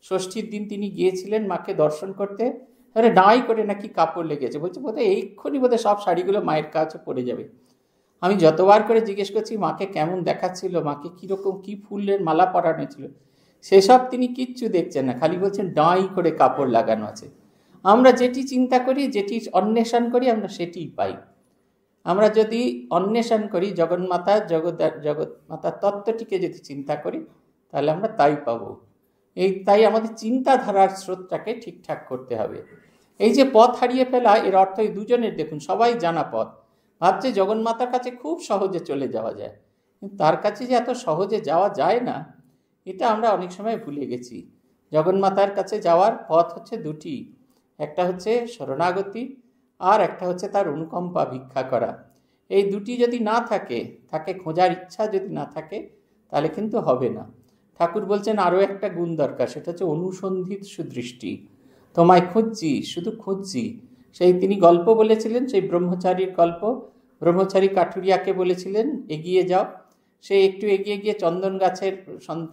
ষষ্ঠীর দিন তিনি গিয়েছিলেন মাকে দর্শন করতে তাহলে ডাঁই করে নাকি কাপড় লেগেছে বলছে বোধহয় এইক্ষুনি বোধহয় সব শাড়িগুলো মায়ের কাছে পড়ে যাবে আমি যতবার করে জিজ্ঞেস করছি মাকে কেমন দেখাচ্ছিল মাকে কীরকম কী ফুলের মালা পরানো ছিল সেসব তিনি কিচ্ছু দেখছেন না খালি বলছেন ডাঁই করে কাপড় লাগানো আছে আমরা যেটি চিন্তা করি যেটি অন্বেষণ করি আমরা সেটিই পাই আমরা যদি অন্বেষণ করি জগন্মাতা জগৎ জগৎমাতার তত্ত্বটিকে যদি চিন্তা করি তাহলে আমরা তাই পাব এই তাই আমাদের চিন্তাধারার স্রোতটাকে ঠিকঠাক করতে হবে এই যে পথ হারিয়ে ফেলা এর অর্থ এই দুজনের দেখুন সবাই জানা পথ ভাবছে জগন্মাতার কাছে খুব সহজে চলে যাওয়া যায় কিন্তু তার কাছে যে এত সহজে যাওয়া যায় না এটা আমরা অনেক সময় ভুলে গেছি জগন্মাতার কাছে যাওয়ার পথ হচ্ছে দুটি একটা হচ্ছে শরণাগতি আর একটা হচ্ছে তার অনুকম্পা ভিক্ষা করা এই দুটি যদি না থাকে তাকে খোঁজার ইচ্ছা যদি না থাকে তাহলে কিন্তু হবে না ঠাকুর বলছেন আরও একটা গুণ দরকার সেটা হচ্ছে অনুসন্ধিত সুদৃষ্টি তোমায় খুঁজছি শুধু খুঁজছি সেই তিনি গল্প বলেছিলেন সেই ব্রহ্মচারীর গল্প ব্রহ্মচারী কাঠুরিয়াকে বলেছিলেন এগিয়ে যাও সে একটু এগিয়ে গিয়ে চন্দন গাছের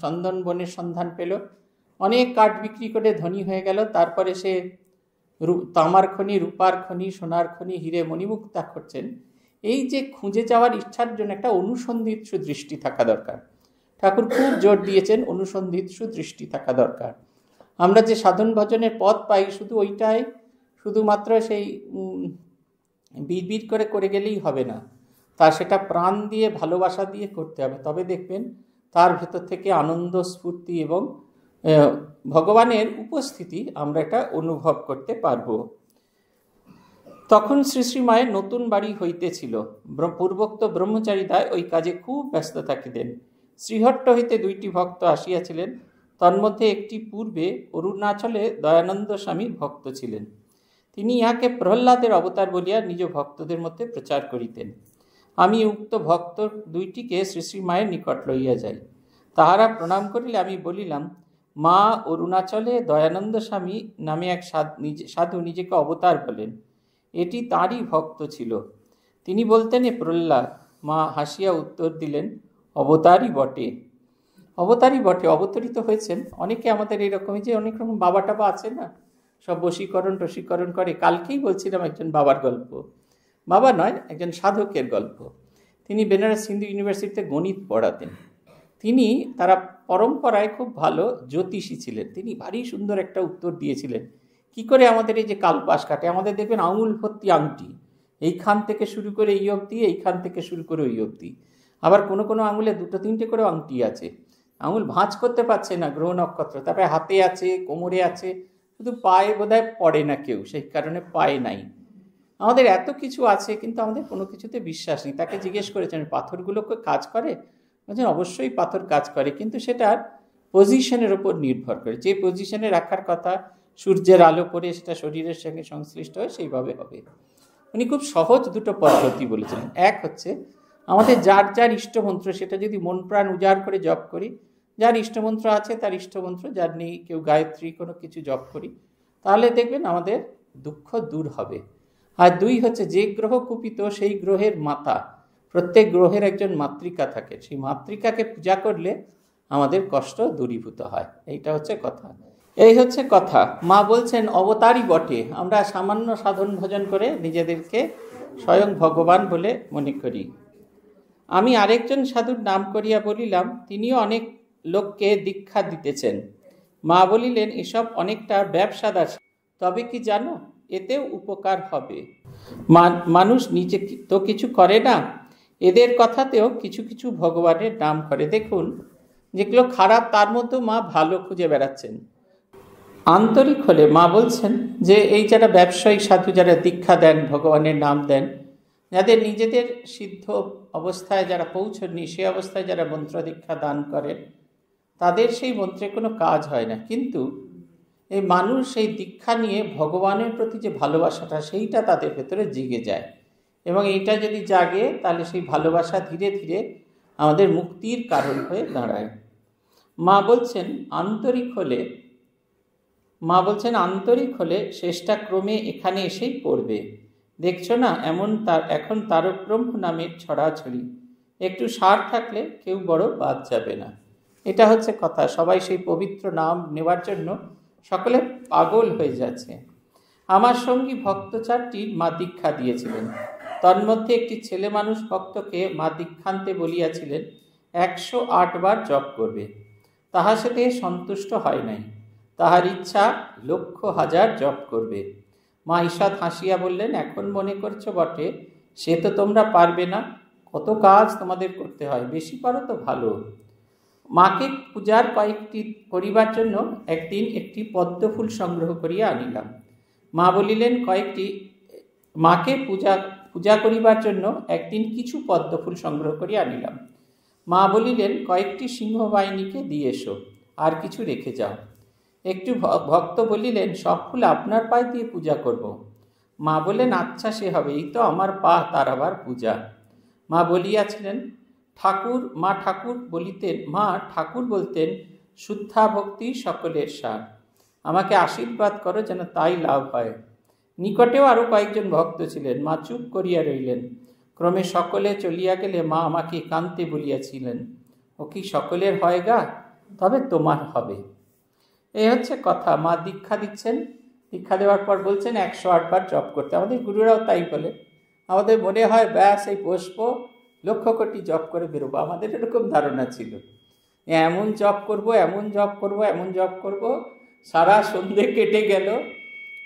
চন্দন বনের সন্ধান পেল অনেক কাঠ বিক্রি করে ধনী হয়ে গেল তারপরে সে তামার খনি রূপার খনি সোনার খনি হিরে মণিমুক্তা করছেন এই যে খুঁজে যাওয়ার ইচ্ছার জন্য একটা অনুসন্ধিৎস দৃষ্টি থাকা দরকার ঠাকুর খুব জোর দিয়েছেন অনুসন্ধিৎস দৃষ্টি থাকা দরকার আমরা যে সাধন ভজনের পথ পাই শুধু ওইটাই শুধুমাত্র সেই বিড় করে করে গেলেই হবে না তা সেটা প্রাণ দিয়ে ভালোবাসা দিয়ে করতে হবে তবে দেখবেন তার ভেতর থেকে আনন্দ স্ফূর্তি এবং ভগবানের উপস্থিতি আমরা এটা অনুভব করতে পারব তখন শ্রী শ্রী মায়ের নতুন বাড়ি হইতেছিল পূর্বোক্ত ব্রহ্মচারীদায় ওই কাজে খুব ব্যস্ত থাকিতেন শ্রীহট্ট হইতে দুইটি ভক্ত আসিয়াছিলেন তন্মধ্যে একটি পূর্বে অরুণাচলে দয়ানন্দ স্বামী ভক্ত ছিলেন তিনি ইহাকে প্রহ্লাদের অবতার বলিয়া নিজ ভক্তদের মধ্যে প্রচার করিতেন আমি উক্ত ভক্ত দুইটিকে শ্রী শ্রী মায়ের নিকট লইয়া যাই তাহারা প্রণাম করিলে আমি বলিলাম মা অরুণাচলে দয়ানন্দ স্বামী নামে এক সাধু নিজেকে অবতার বলেন এটি তাঁরই ভক্ত ছিল তিনি বলতেন এ প্রহ্লাদ মা হাসিয়া উত্তর দিলেন অবতারই বটে অবতারই বটে অবতরিত হয়েছেন অনেকে আমাদের এরকমই যে অনেক রকম বাবা টাবা আছে না সব বশীকরণ টশীকরণ করে কালকেই বলছিলাম একজন বাবার গল্প বাবা নয় একজন সাধকের গল্প তিনি বেনারস হিন্দু ইউনিভার্সিটিতে গণিত পড়াতেন তিনি তারা পরম্পরায় খুব ভালো জ্যোতিষী ছিলেন তিনি ভারী সুন্দর একটা উত্তর দিয়েছিলেন কি করে আমাদের এই যে কালপাশ কাটে আমাদের দেখবেন আঙুল ভর্তি আংটি এইখান থেকে শুরু করে এই অবধি এইখান থেকে শুরু করে ওই অবধি আবার কোনো কোনো আঙুলে দুটো তিনটে করে আংটি আছে আঙুল ভাঁজ করতে পারছে না গ্রহ নক্ষত্র তারপরে হাতে আছে কোমরে আছে শুধু পায়ে বোধহয় পড়ে না কেউ সেই কারণে পায়ে নাই আমাদের এত কিছু আছে কিন্তু আমাদের কোনো কিছুতে বিশ্বাস নেই তাকে জিজ্ঞেস করেছেন পাথরগুলোকে কাজ করে বলছেন অবশ্যই পাথর কাজ করে কিন্তু সেটার পজিশনের ওপর নির্ভর করে যে পজিশনে রাখার কথা সূর্যের আলো পড়ে সেটা শরীরের সঙ্গে সংশ্লিষ্ট হয় সেইভাবে হবে উনি খুব সহজ দুটো পদ্ধতি বলেছিলেন এক হচ্ছে আমাদের যার যার ইষ্টমন্ত্র সেটা যদি মন প্রাণ উজাড় করে জপ করি যার ইষ্টমন্ত্র আছে তার ইষ্টমন্ত্র যার নেই কেউ গায়ত্রী কোনো কিছু জপ করি তাহলে দেখবেন আমাদের দুঃখ দূর হবে আর দুই হচ্ছে যে গ্রহ কুপিত সেই গ্রহের মাতা প্রত্যেক গ্রহের একজন মাতৃকা থাকে সেই মাতৃকাকে পূজা করলে আমাদের কষ্ট দূরীভূত হয় এইটা হচ্ছে কথা এই হচ্ছে কথা মা বলছেন অবতারই বটে আমরা সামান্য সাধন ভোজন করে নিজেদেরকে স্বয়ং ভগবান বলে মনে করি আমি আরেকজন সাধুর নাম করিয়া বলিলাম তিনিও অনেক লোককে দীক্ষা দিতেছেন মা বলিলেন এসব অনেকটা ব্যবসাদার তবে কি জানো এতেও উপকার হবে মানুষ নিজে তো কিছু করে না এদের কথাতেও কিছু কিছু ভগবানের নাম করে দেখুন যেগুলো খারাপ তার মধ্যেও মা ভালো খুঁজে বেড়াচ্ছেন আন্তরিক হলে মা বলছেন যে এই যারা ব্যবসায়ী সাধু যারা দীক্ষা দেন ভগবানের নাম দেন যাদের নিজেদের সিদ্ধ অবস্থায় যারা পৌঁছননি সে অবস্থায় যারা মন্ত্র দীক্ষা দান করেন তাদের সেই মন্ত্রে কোনো কাজ হয় না কিন্তু এই মানুষ সেই দীক্ষা নিয়ে ভগবানের প্রতি যে ভালোবাসাটা সেইটা তাদের ভেতরে জিগে যায় এবং এইটা যদি জাগে তাহলে সেই ভালোবাসা ধীরে ধীরে আমাদের মুক্তির কারণ হয়ে দাঁড়ায় মা বলছেন আন্তরিক হলে মা বলছেন আন্তরিক হলে শেষটা ক্রমে এখানে এসেই পড়বে দেখছো না এমন তার এখন তারক্রম্ভ নামের ছড়াছড়ি একটু সার থাকলে কেউ বড় বাদ যাবে না এটা হচ্ছে কথা সবাই সেই পবিত্র নাম নেওয়ার জন্য সকলে পাগল হয়ে যাচ্ছে আমার সঙ্গী ভক্ত চারটি মা দীক্ষা দিয়েছিলেন তন্মধ্যে একটি ছেলে মানুষ ভক্তকে মা দীক্ষান্তে বলিয়াছিলেন একশো বার জপ করবে তাহার সাথে সন্তুষ্ট হয় নাই তাহার ইচ্ছা লক্ষ হাজার জপ করবে মা ঈশাদ হাসিয়া বললেন এখন মনে করছো বটে সে তো তোমরা পারবে না কত কাজ তোমাদের করতে হয় বেশি পারো তো ভালো মাকে পূজার কয়েকটি করিবার জন্য একদিন একটি পদ্মফুল সংগ্রহ করিয়া আনিলাম মা বলিলেন কয়েকটি মাকে পূজা পূজা করিবার জন্য একদিন কিছু পদ্মফুল সংগ্রহ করিয়া আনিলাম মা বলিলেন কয়েকটি সিংহ বাহিনীকে দিয়ে এসো আর কিছু রেখে যাও একটু ভক্ত বলিলেন সব ফুল আপনার পায়ে দিয়ে পূজা করব। মা বলেন আচ্ছা সে হবে এই তো আমার পা তার আবার পূজা মা বলিয়াছিলেন ঠাকুর মা ঠাকুর বলিতেন মা ঠাকুর বলতেন শুদ্ধা ভক্তি সকলের সার আমাকে আশীর্বাদ করো যেন তাই লাভ হয় নিকটেও আরও কয়েকজন ভক্ত ছিলেন মা চুপ করিয়া রইলেন ক্রমে সকলে চলিয়া গেলে মা আমাকে কান্তে বলিয়াছিলেন ও কি সকলের হয় গা তবে তোমার হবে এই হচ্ছে কথা মা দীক্ষা দিচ্ছেন দীক্ষা দেওয়ার পর বলছেন একশো আটবার জপ করতে আমাদের গুরুরাও তাই বলে আমাদের মনে হয় ব্যাস এই বসবো লক্ষ কোটি জব করে বেরোবো আমাদের এরকম ধারণা ছিল এমন জব করব এমন জব করব এমন জব করব সারা সন্ধে কেটে গেল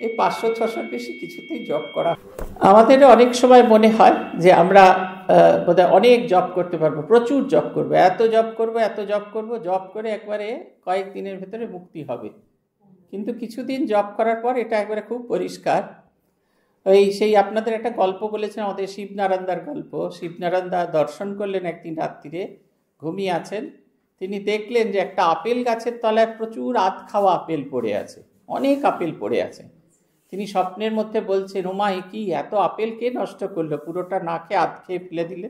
এই পাঁচশো ছশোর বেশি কিছুতেই জব করা আমাদের অনেক সময় মনে হয় যে আমরা বোধহয় অনেক জব করতে পারবো প্রচুর জব করবো এত জব করব এত জব করব জব করে একবারে কয়েক দিনের ভেতরে মুক্তি হবে কিন্তু কিছুদিন জব করার পর এটা একবারে খুব পরিষ্কার ওই সেই আপনাদের একটা গল্প বলেছেন আমাদের শিবনারায়ণদার গল্প শিবনারায়ণদা দর্শন করলেন একদিন রাত্রিরে ঘুমিয়ে আছেন তিনি দেখলেন যে একটা আপেল গাছের তলায় প্রচুর আত খাওয়া আপেল পড়ে আছে অনেক আপেল পড়ে আছে তিনি স্বপ্নের মধ্যে বলছেন ওমা কি এত আপেল কে নষ্ট করলো পুরোটা না খেয়ে আত খেয়ে ফেলে দিলে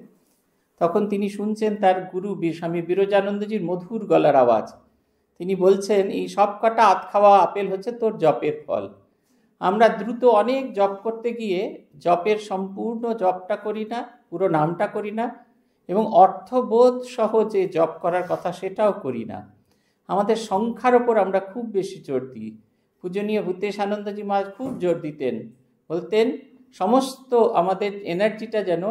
তখন তিনি শুনছেন তার গুরু স্বামী বিরজানন্দজির মধুর গলার আওয়াজ তিনি বলছেন এই সব কটা আত খাওয়া আপেল হচ্ছে তোর জপের ফল আমরা দ্রুত অনেক জপ করতে গিয়ে জপের সম্পূর্ণ জপটা করি না পুরো নামটা করি না এবং অর্থবোধ সহ যে জপ করার কথা সেটাও করি না আমাদের সংখ্যার ওপর আমরা খুব বেশি জোর দিই পূজনীয় ভূতেশ আনন্দজি মহারাজ খুব জোর দিতেন বলতেন সমস্ত আমাদের এনার্জিটা যেন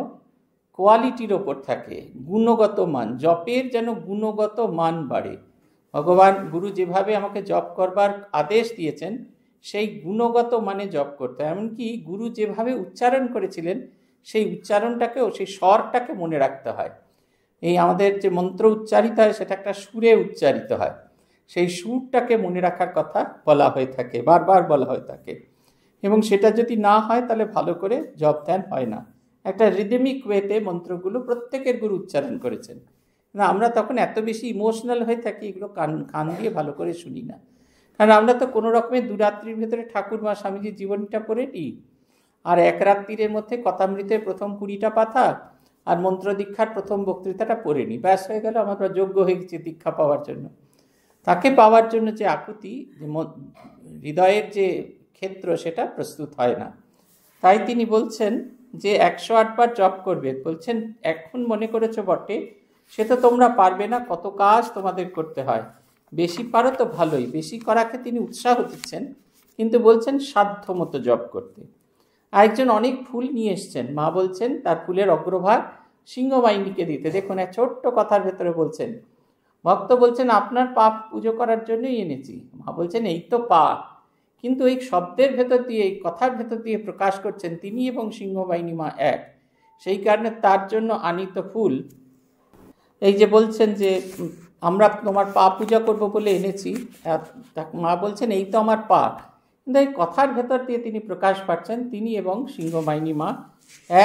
কোয়ালিটির ওপর থাকে গুণগত মান জপের যেন গুণগত মান বাড়ে ভগবান গুরু যেভাবে আমাকে জপ করবার আদেশ দিয়েছেন সেই গুণগত মানে জপ করতে হয় এমনকি গুরু যেভাবে উচ্চারণ করেছিলেন সেই উচ্চারণটাকেও সেই স্বরটাকে মনে রাখতে হয় এই আমাদের যে মন্ত্র উচ্চারিত হয় সেটা একটা সুরে উচ্চারিত হয় সেই সুরটাকে মনে রাখার কথা বলা হয়ে থাকে বারবার বলা হয়ে থাকে এবং সেটা যদি না হয় তাহলে ভালো করে জব ধ্যান হয় না একটা রিদেমিক ওয়েতে মন্ত্রগুলো প্রত্যেকের গুরু উচ্চারণ করেছেন না আমরা তখন এত বেশি ইমোশনাল হয়ে থাকি এগুলো কান কান দিয়ে ভালো করে শুনি না কারণ আমরা তো কোনো রকমের দু রাত্রির ভেতরে ঠাকুর মা স্বামীজির জীবনটা করে নিই আর এক রাত্রির মধ্যে কথামৃতের প্রথম কুড়িটা পাতা আর মন্ত্র দীক্ষার প্রথম বক্তৃতাটা পড়ে নিই ব্যাস হয়ে গেল আমরা যোগ্য হয়ে গেছি দীক্ষা পাওয়ার জন্য তাকে পাওয়ার জন্য যে আকুতি হৃদয়ের যে ক্ষেত্র সেটা প্রস্তুত হয় না তাই তিনি বলছেন যে একশো আটবার জপ করবে বলছেন এখন মনে করেছো বটে সে তো তোমরা পারবে না কত কাজ তোমাদের করতে হয় বেশি পারো তো ভালোই বেশি করাকে তিনি উৎসাহ দিচ্ছেন কিন্তু বলছেন সাধ্য মতো জব করতে আরেকজন অনেক ফুল নিয়ে এসছেন মা বলছেন তার ফুলের অগ্রভাগ সিংহবাহিনীকে দিতে দেখুন এক ছোট্ট কথার ভেতরে বলছেন ভক্ত বলছেন আপনার পাপ পুজো করার জন্যই এনেছি মা বলছেন এই তো পা কিন্তু এই শব্দের ভেতর দিয়ে এই কথার ভেতর দিয়ে প্রকাশ করছেন তিনি এবং সিংহবাহিনী মা এক সেই কারণে তার জন্য আনিত ফুল এই যে বলছেন যে আমরা তোমার পা পূজা করব বলে এনেছি মা বলছেন এই তো আমার পা কিন্তু এই কথার ভেতর দিয়ে তিনি প্রকাশ পাচ্ছেন তিনি এবং সিংহবাহিনী মা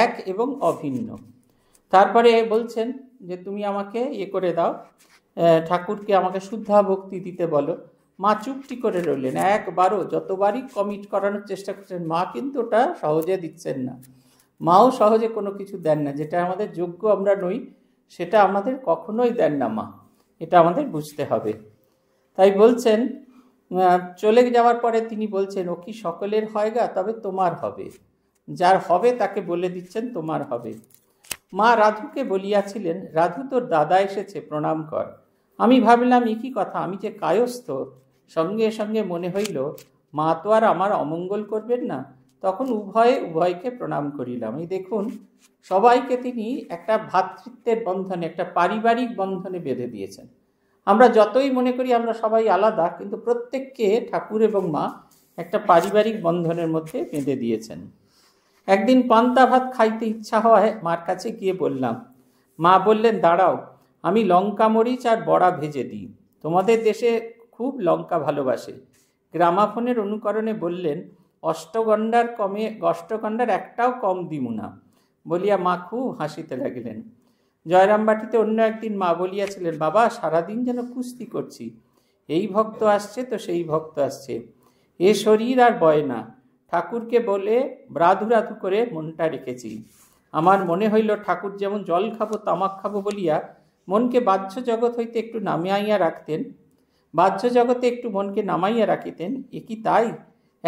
এক এবং অভিন্ন তারপরে বলছেন যে তুমি আমাকে ইয়ে করে দাও ঠাকুরকে আমাকে শুদ্ধা ভক্তি দিতে বলো মা চুপটি করে রইলেন একবারও যতবারই কমিট করানোর চেষ্টা করছেন মা কিন্তু ওটা সহজে দিচ্ছেন না মাও সহজে কোনো কিছু দেন না যেটা আমাদের যোগ্য আমরা নই সেটা আমাদের কখনোই দেন না মা এটা আমাদের বুঝতে হবে তাই বলছেন চলে যাওয়ার পরে তিনি বলছেন ও কি সকলের হয় গা তবে তোমার হবে যার হবে তাকে বলে দিচ্ছেন তোমার হবে মা রাধুকে বলিয়াছিলেন রাধু তোর দাদা এসেছে প্রণাম কর আমি ভাবিলাম একই কথা আমি যে কায়স্থ সঙ্গে সঙ্গে মনে হইল মা তো আর আমার অমঙ্গল করবেন না তখন উভয়ে উভয়কে প্রণাম করিলাম এই দেখুন সবাইকে তিনি একটা ভ্রাতৃত্বের বন্ধনে একটা পারিবারিক বন্ধনে বেঁধে দিয়েছেন আমরা যতই মনে করি আমরা সবাই আলাদা কিন্তু প্রত্যেককে ঠাকুর এবং মা একটা পারিবারিক বন্ধনের মধ্যে বেঁধে দিয়েছেন একদিন পান্তা ভাত খাইতে ইচ্ছা হওয়ায় মার কাছে গিয়ে বললাম মা বললেন দাঁড়াও আমি লঙ্কা মরিচ আর বড়া ভেজে দিই তোমাদের দেশে খুব লঙ্কা ভালোবাসে গ্রামাফোনের অনুকরণে বললেন অষ্টগণ্ডার কমে অষ্টগণ্ডার একটাও কম না বলিয়া মা খুব হাসিতে লাগিলেন বাটিতে অন্য একদিন মা বলিয়াছিলেন বাবা সারাদিন যেন কুস্তি করছি এই ভক্ত আসছে তো সেই ভক্ত আসছে এ শরীর আর বয় না ঠাকুরকে বলে রাধু রাধু করে মনটা রেখেছি আমার মনে হইল ঠাকুর যেমন জল খাবো তামাক খাবো বলিয়া মনকে বাহ্য জগৎ হইতে একটু নামিয়াইয়া রাখতেন বাহ্য জগতে একটু মনকে নামাইয়া রাখিতেন এ কি তাই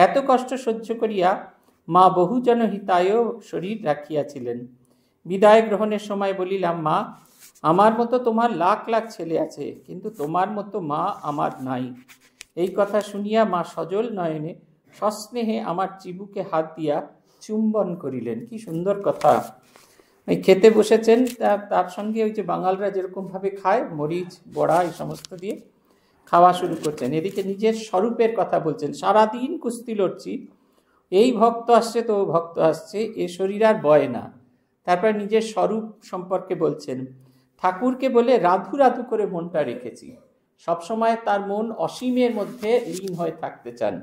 এত কষ্ট সহ্য করিয়া মা বহুজন হিতায়ও শরীর রাখিয়াছিলেন বিদায় গ্রহণের সময় বলিলাম মা আমার মতো তোমার লাখ লাখ ছেলে আছে কিন্তু তোমার মতো মা আমার নাই এই কথা শুনিয়া মা সজল নয়নে সস্নেহে আমার চিবুকে হাত দিয়া চুম্বন করিলেন কি সুন্দর কথা ওই খেতে বসেছেন তার সঙ্গে ওই যে বাঙালরা যেরকমভাবে খায় মরিচ বড়া এই সমস্ত দিয়ে খাওয়া শুরু করছেন এদিকে নিজের স্বরূপের কথা বলছেন সারাদিন কুস্তি লড়ছি এই ভক্ত আসছে তো ভক্ত আসছে এ শরীর আর বয় না তারপর নিজের স্বরূপ সম্পর্কে বলছেন ঠাকুরকে বলে রাধু রাধু করে মনটা রেখেছি সবসময় তার মন অসীমের মধ্যে লীন হয়ে থাকতে চান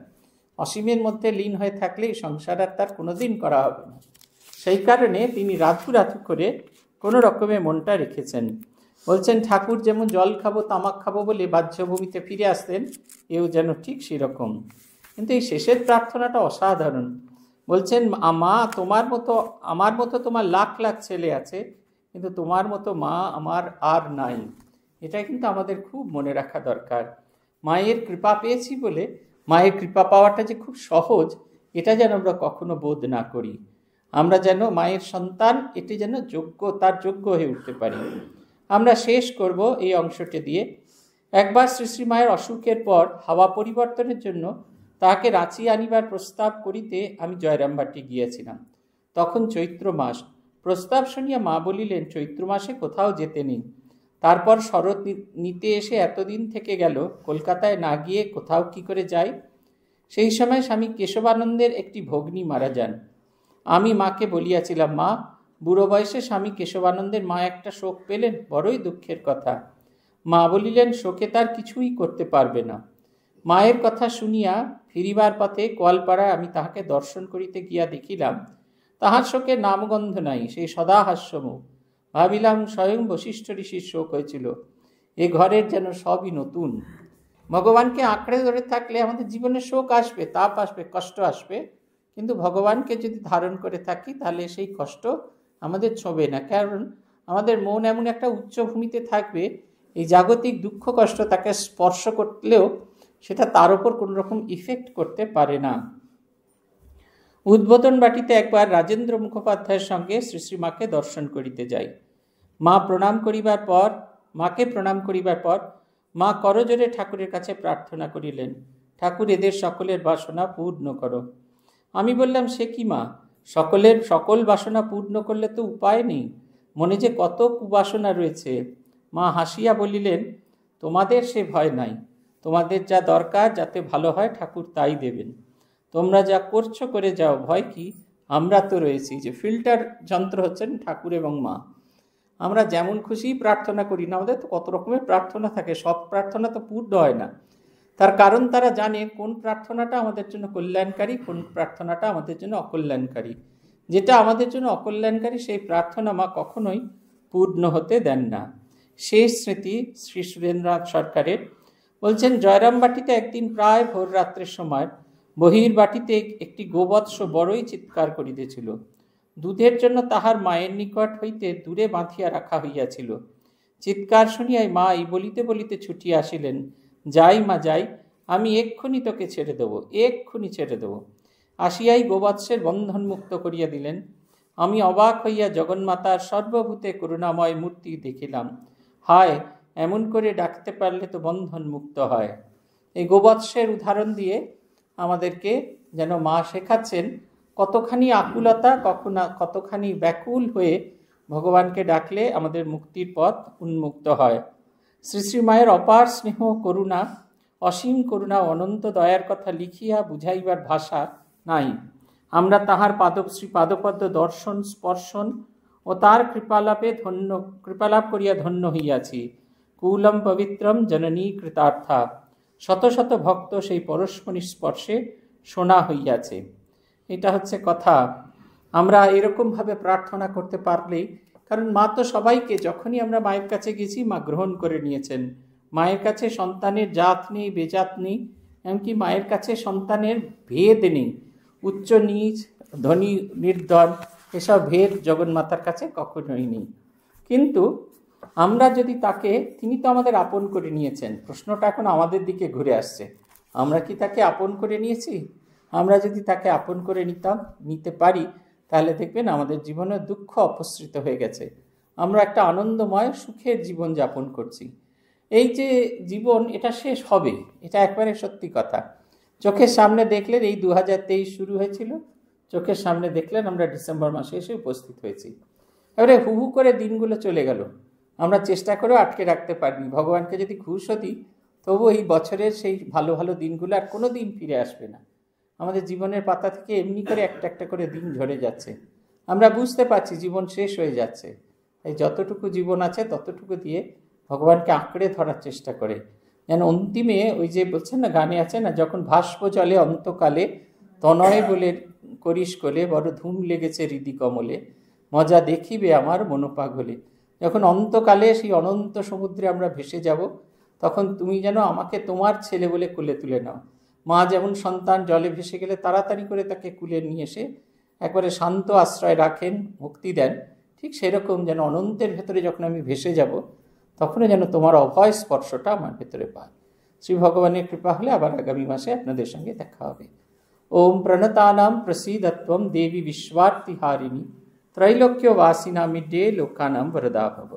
অসীমের মধ্যে লীন হয়ে থাকলে এই সংসার আর তার কোনোদিন করা হবে না সেই কারণে তিনি রাধু রাধু করে কোনো রকমে মনটা রেখেছেন বলছেন ঠাকুর যেমন জল খাবো তামাক খাবো বলে বাহ্যভূমিতে ফিরে আসতেন এও যেন ঠিক সেরকম কিন্তু এই শেষের প্রার্থনাটা অসাধারণ বলছেন মা তোমার মতো আমার মতো তোমার লাখ লাখ ছেলে আছে কিন্তু তোমার মতো মা আমার আর নাই এটা কিন্তু আমাদের খুব মনে রাখা দরকার মায়ের কৃপা পেয়েছি বলে মায়ের কৃপা পাওয়াটা যে খুব সহজ এটা যেন আমরা কখনো বোধ না করি আমরা যেন মায়ের সন্তান এটি যেন যোগ্য তার যোগ্য হয়ে উঠতে পারি আমরা শেষ করব এই অংশটি দিয়ে একবার শ্রীশ্রীমায়ের অসুখের পর হাওয়া পরিবর্তনের জন্য তাহাকে রাঁচি আনিবার প্রস্তাব করিতে আমি জয়রামবাটি গিয়েছিলাম তখন চৈত্র মাস প্রস্তাব শুনিয়া মা বলিলেন চৈত্র মাসে কোথাও যেতে নেই তারপর শরৎ নিতে এসে এতদিন থেকে গেল কলকাতায় না গিয়ে কোথাও কি করে যাই সেই সময় স্বামী কেশবানন্দের একটি ভগ্নী মারা যান আমি মাকে বলিয়াছিলাম মা বুড়ো বয়সে স্বামী কেশবানন্দের মা একটা শোক পেলেন বড়ই দুঃখের কথা মা বলিলেন শোকে তার কিছুই করতে পারবে না মায়ের কথা শুনিয়া ফিরিবার পথে কোয়ালপাড়ায় আমি তাহাকে দর্শন করিতে গিয়া দেখিলাম তাহার শোকে নামগন্ধ নাই সেই সদা হাস্যমুখ ভাবিলাম স্বয়ং বশিষ্ঠ ঋষির শোক হয়েছিল এ ঘরের যেন সবই নতুন ভগবানকে আঁকড়ে ধরে থাকলে আমাদের জীবনে শোক আসবে তাপ আসবে কষ্ট আসবে কিন্তু ভগবানকে যদি ধারণ করে থাকি তাহলে সেই কষ্ট আমাদের ছবে না কারণ আমাদের মন এমন একটা উচ্চভূমিতে থাকবে এই জাগতিক দুঃখ কষ্ট তাকে স্পর্শ করলেও সেটা তার ওপর কোনো রকম ইফেক্ট করতে পারে না উদ্বোধন বাটিতে একবার রাজেন্দ্র মুখোপাধ্যায়ের সঙ্গে শ্রী শ্রীমাকে দর্শন করিতে যাই মা প্রণাম করিবার পর মাকে প্রণাম করিবার পর মা করজোরে ঠাকুরের কাছে প্রার্থনা করিলেন ঠাকুর এদের সকলের বাসনা পূর্ণ করো আমি বললাম সে কি মা সকলের সকল বাসনা পূর্ণ করলে তো উপায় নেই মনে যে কত কুবাসনা রয়েছে মা হাসিয়া বলিলেন তোমাদের সে ভয় নাই তোমাদের যা দরকার যাতে ভালো হয় ঠাকুর তাই দেবেন তোমরা যা করছো করে যাও ভয় কি আমরা তো রয়েছি যে ফিল্টার যন্ত্র হচ্ছেন ঠাকুর এবং মা আমরা যেমন খুশি প্রার্থনা করি না আমাদের তো কত রকমের প্রার্থনা থাকে সব প্রার্থনা তো পূর্ণ হয় না তার কারণ তারা জানে কোন প্রার্থনাটা আমাদের জন্য কল্যাণকারী কোন প্রার্থনাটা আমাদের জন্য অকল্যাণকারী যেটা আমাদের জন্য অকল্যাণকারী সেই প্রার্থনা মা কখনোই পূর্ণ হতে দেন না সেই স্মৃতি শ্রী সুরেন্দ্রনাথ সরকারের বলছেন বাটিতে একদিন প্রায় ভোর রাত্রের সময় বহির বাটিতে একটি গোবৎস বড়ই চিৎকার করিতেছিল দুধের জন্য তাহার মায়ের নিকট হইতে দূরে বাঁধিয়া রাখা হইয়াছিল চিৎকার শুনিয়াই মা এই বলিতে বলিতে ছুটিয়া আসিলেন যাই মা যাই আমি এক্ষুনি তোকে ছেড়ে দেবো এক্ষুনি ছেড়ে দেবো আসিয়াই গোবৎসের বন্ধন মুক্ত করিয়া দিলেন আমি অবাক হইয়া জগন্মাতার সর্বভূতে করুণাময় মূর্তি দেখিলাম হায় এমন করে ডাকতে পারলে তো বন্ধন মুক্ত হয় এই গোবৎসের উদাহরণ দিয়ে আমাদেরকে যেন মা শেখাচ্ছেন কতখানি আকুলতা কখনো কতখানি ব্যাকুল হয়ে ভগবানকে ডাকলে আমাদের মুক্তির পথ উন্মুক্ত হয় শ্রী শ্রী মায়ের অপার স্নেহ করুণা অসীম করুণা অনন্ত দয়ার কথা লিখিয়া বুঝাইবার ভাষা নাই আমরা তাহার পাদব শ্রী পাদপদ্ম দর্শন স্পর্শন ও তার কৃপালাপে ধন্য কৃপালাপ করিয়া ধন্য হইয়াছি কুলম পবিত্রম জননী কৃতার্থা শত শত ভক্ত সেই পরস্পর স্পর্শে শোনা হইয়াছে এটা হচ্ছে কথা আমরা এরকমভাবে প্রার্থনা করতে পারলেই কারণ মা তো সবাইকে যখনই আমরা মায়ের কাছে গেছি মা গ্রহণ করে নিয়েছেন মায়ের কাছে সন্তানের জাত নেই বেজাত নেই এমনকি মায়ের কাছে সন্তানের ভেদ নেই উচ্চ নিচ ধনী নির্ধন এসব ভেদ জগন্মাতার কাছে কখনোই নেই কিন্তু আমরা যদি তাকে তিনি তো আমাদের আপন করে নিয়েছেন প্রশ্নটা এখন আমাদের দিকে ঘুরে আসছে আমরা কি তাকে আপন করে নিয়েছি আমরা যদি তাকে আপন করে নিতাম নিতে পারি তাহলে দেখবেন আমাদের জীবনে দুঃখ অপসৃত হয়ে গেছে আমরা একটা আনন্দময় সুখের জীবন যাপন করছি এই যে জীবন এটা শেষ হবে এটা একবারে সত্যি কথা চোখের সামনে দেখলেন এই দু শুরু হয়েছিল চোখের সামনে দেখলেন আমরা ডিসেম্বর মাসে এসে উপস্থিত হয়েছি এবারে হু হু করে দিনগুলো চলে গেল আমরা চেষ্টা করেও আটকে রাখতে পারিনি ভগবানকে যদি ঘুষও দিই তবু এই বছরের সেই ভালো ভালো দিনগুলো আর কোনো দিন ফিরে আসবে না আমাদের জীবনের পাতা থেকে এমনি করে একটা একটা করে দিন ঝরে যাচ্ছে আমরা বুঝতে পারছি জীবন শেষ হয়ে যাচ্ছে এই যতটুকু জীবন আছে ততটুকু দিয়ে ভগবানকে আঁকড়ে ধরার চেষ্টা করে যেন অন্তিমে ওই যে বলছেন না গানে আছে না যখন ভাস্প জলে অন্তকালে তনয় বলে করিস কোলে বড় ধুম লেগেছে হৃদি কমলে মজা দেখিবে আমার মনোপাগলে যখন অন্তকালে সেই অনন্ত সমুদ্রে আমরা ভেসে যাব তখন তুমি যেন আমাকে তোমার ছেলে বলে কোলে তুলে নাও মা যেমন সন্তান জলে ভেসে গেলে তাড়াতাড়ি করে তাকে কুলে নিয়ে এসে একবারে শান্ত আশ্রয় রাখেন মুক্তি দেন ঠিক সেরকম যেন অনন্তের ভেতরে যখন আমি ভেসে যাব তখনও যেন তোমার অভয় স্পর্শটা আমার ভেতরে পায় শ্রী ভগবানের কৃপা হলে আবার আগামী মাসে আপনাদের সঙ্গে দেখা হবে ওম প্রণতানাম প্রসিদত্বম দেবী বিশ্বার্তিহারিণী ত্রৈলোক্য বাসিনা ডে লোকানাম বরদাভব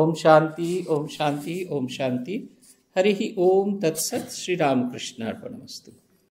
ওম শান্তি ওম শান্তি ওম শান্তি हरि ओम तत्सत श्री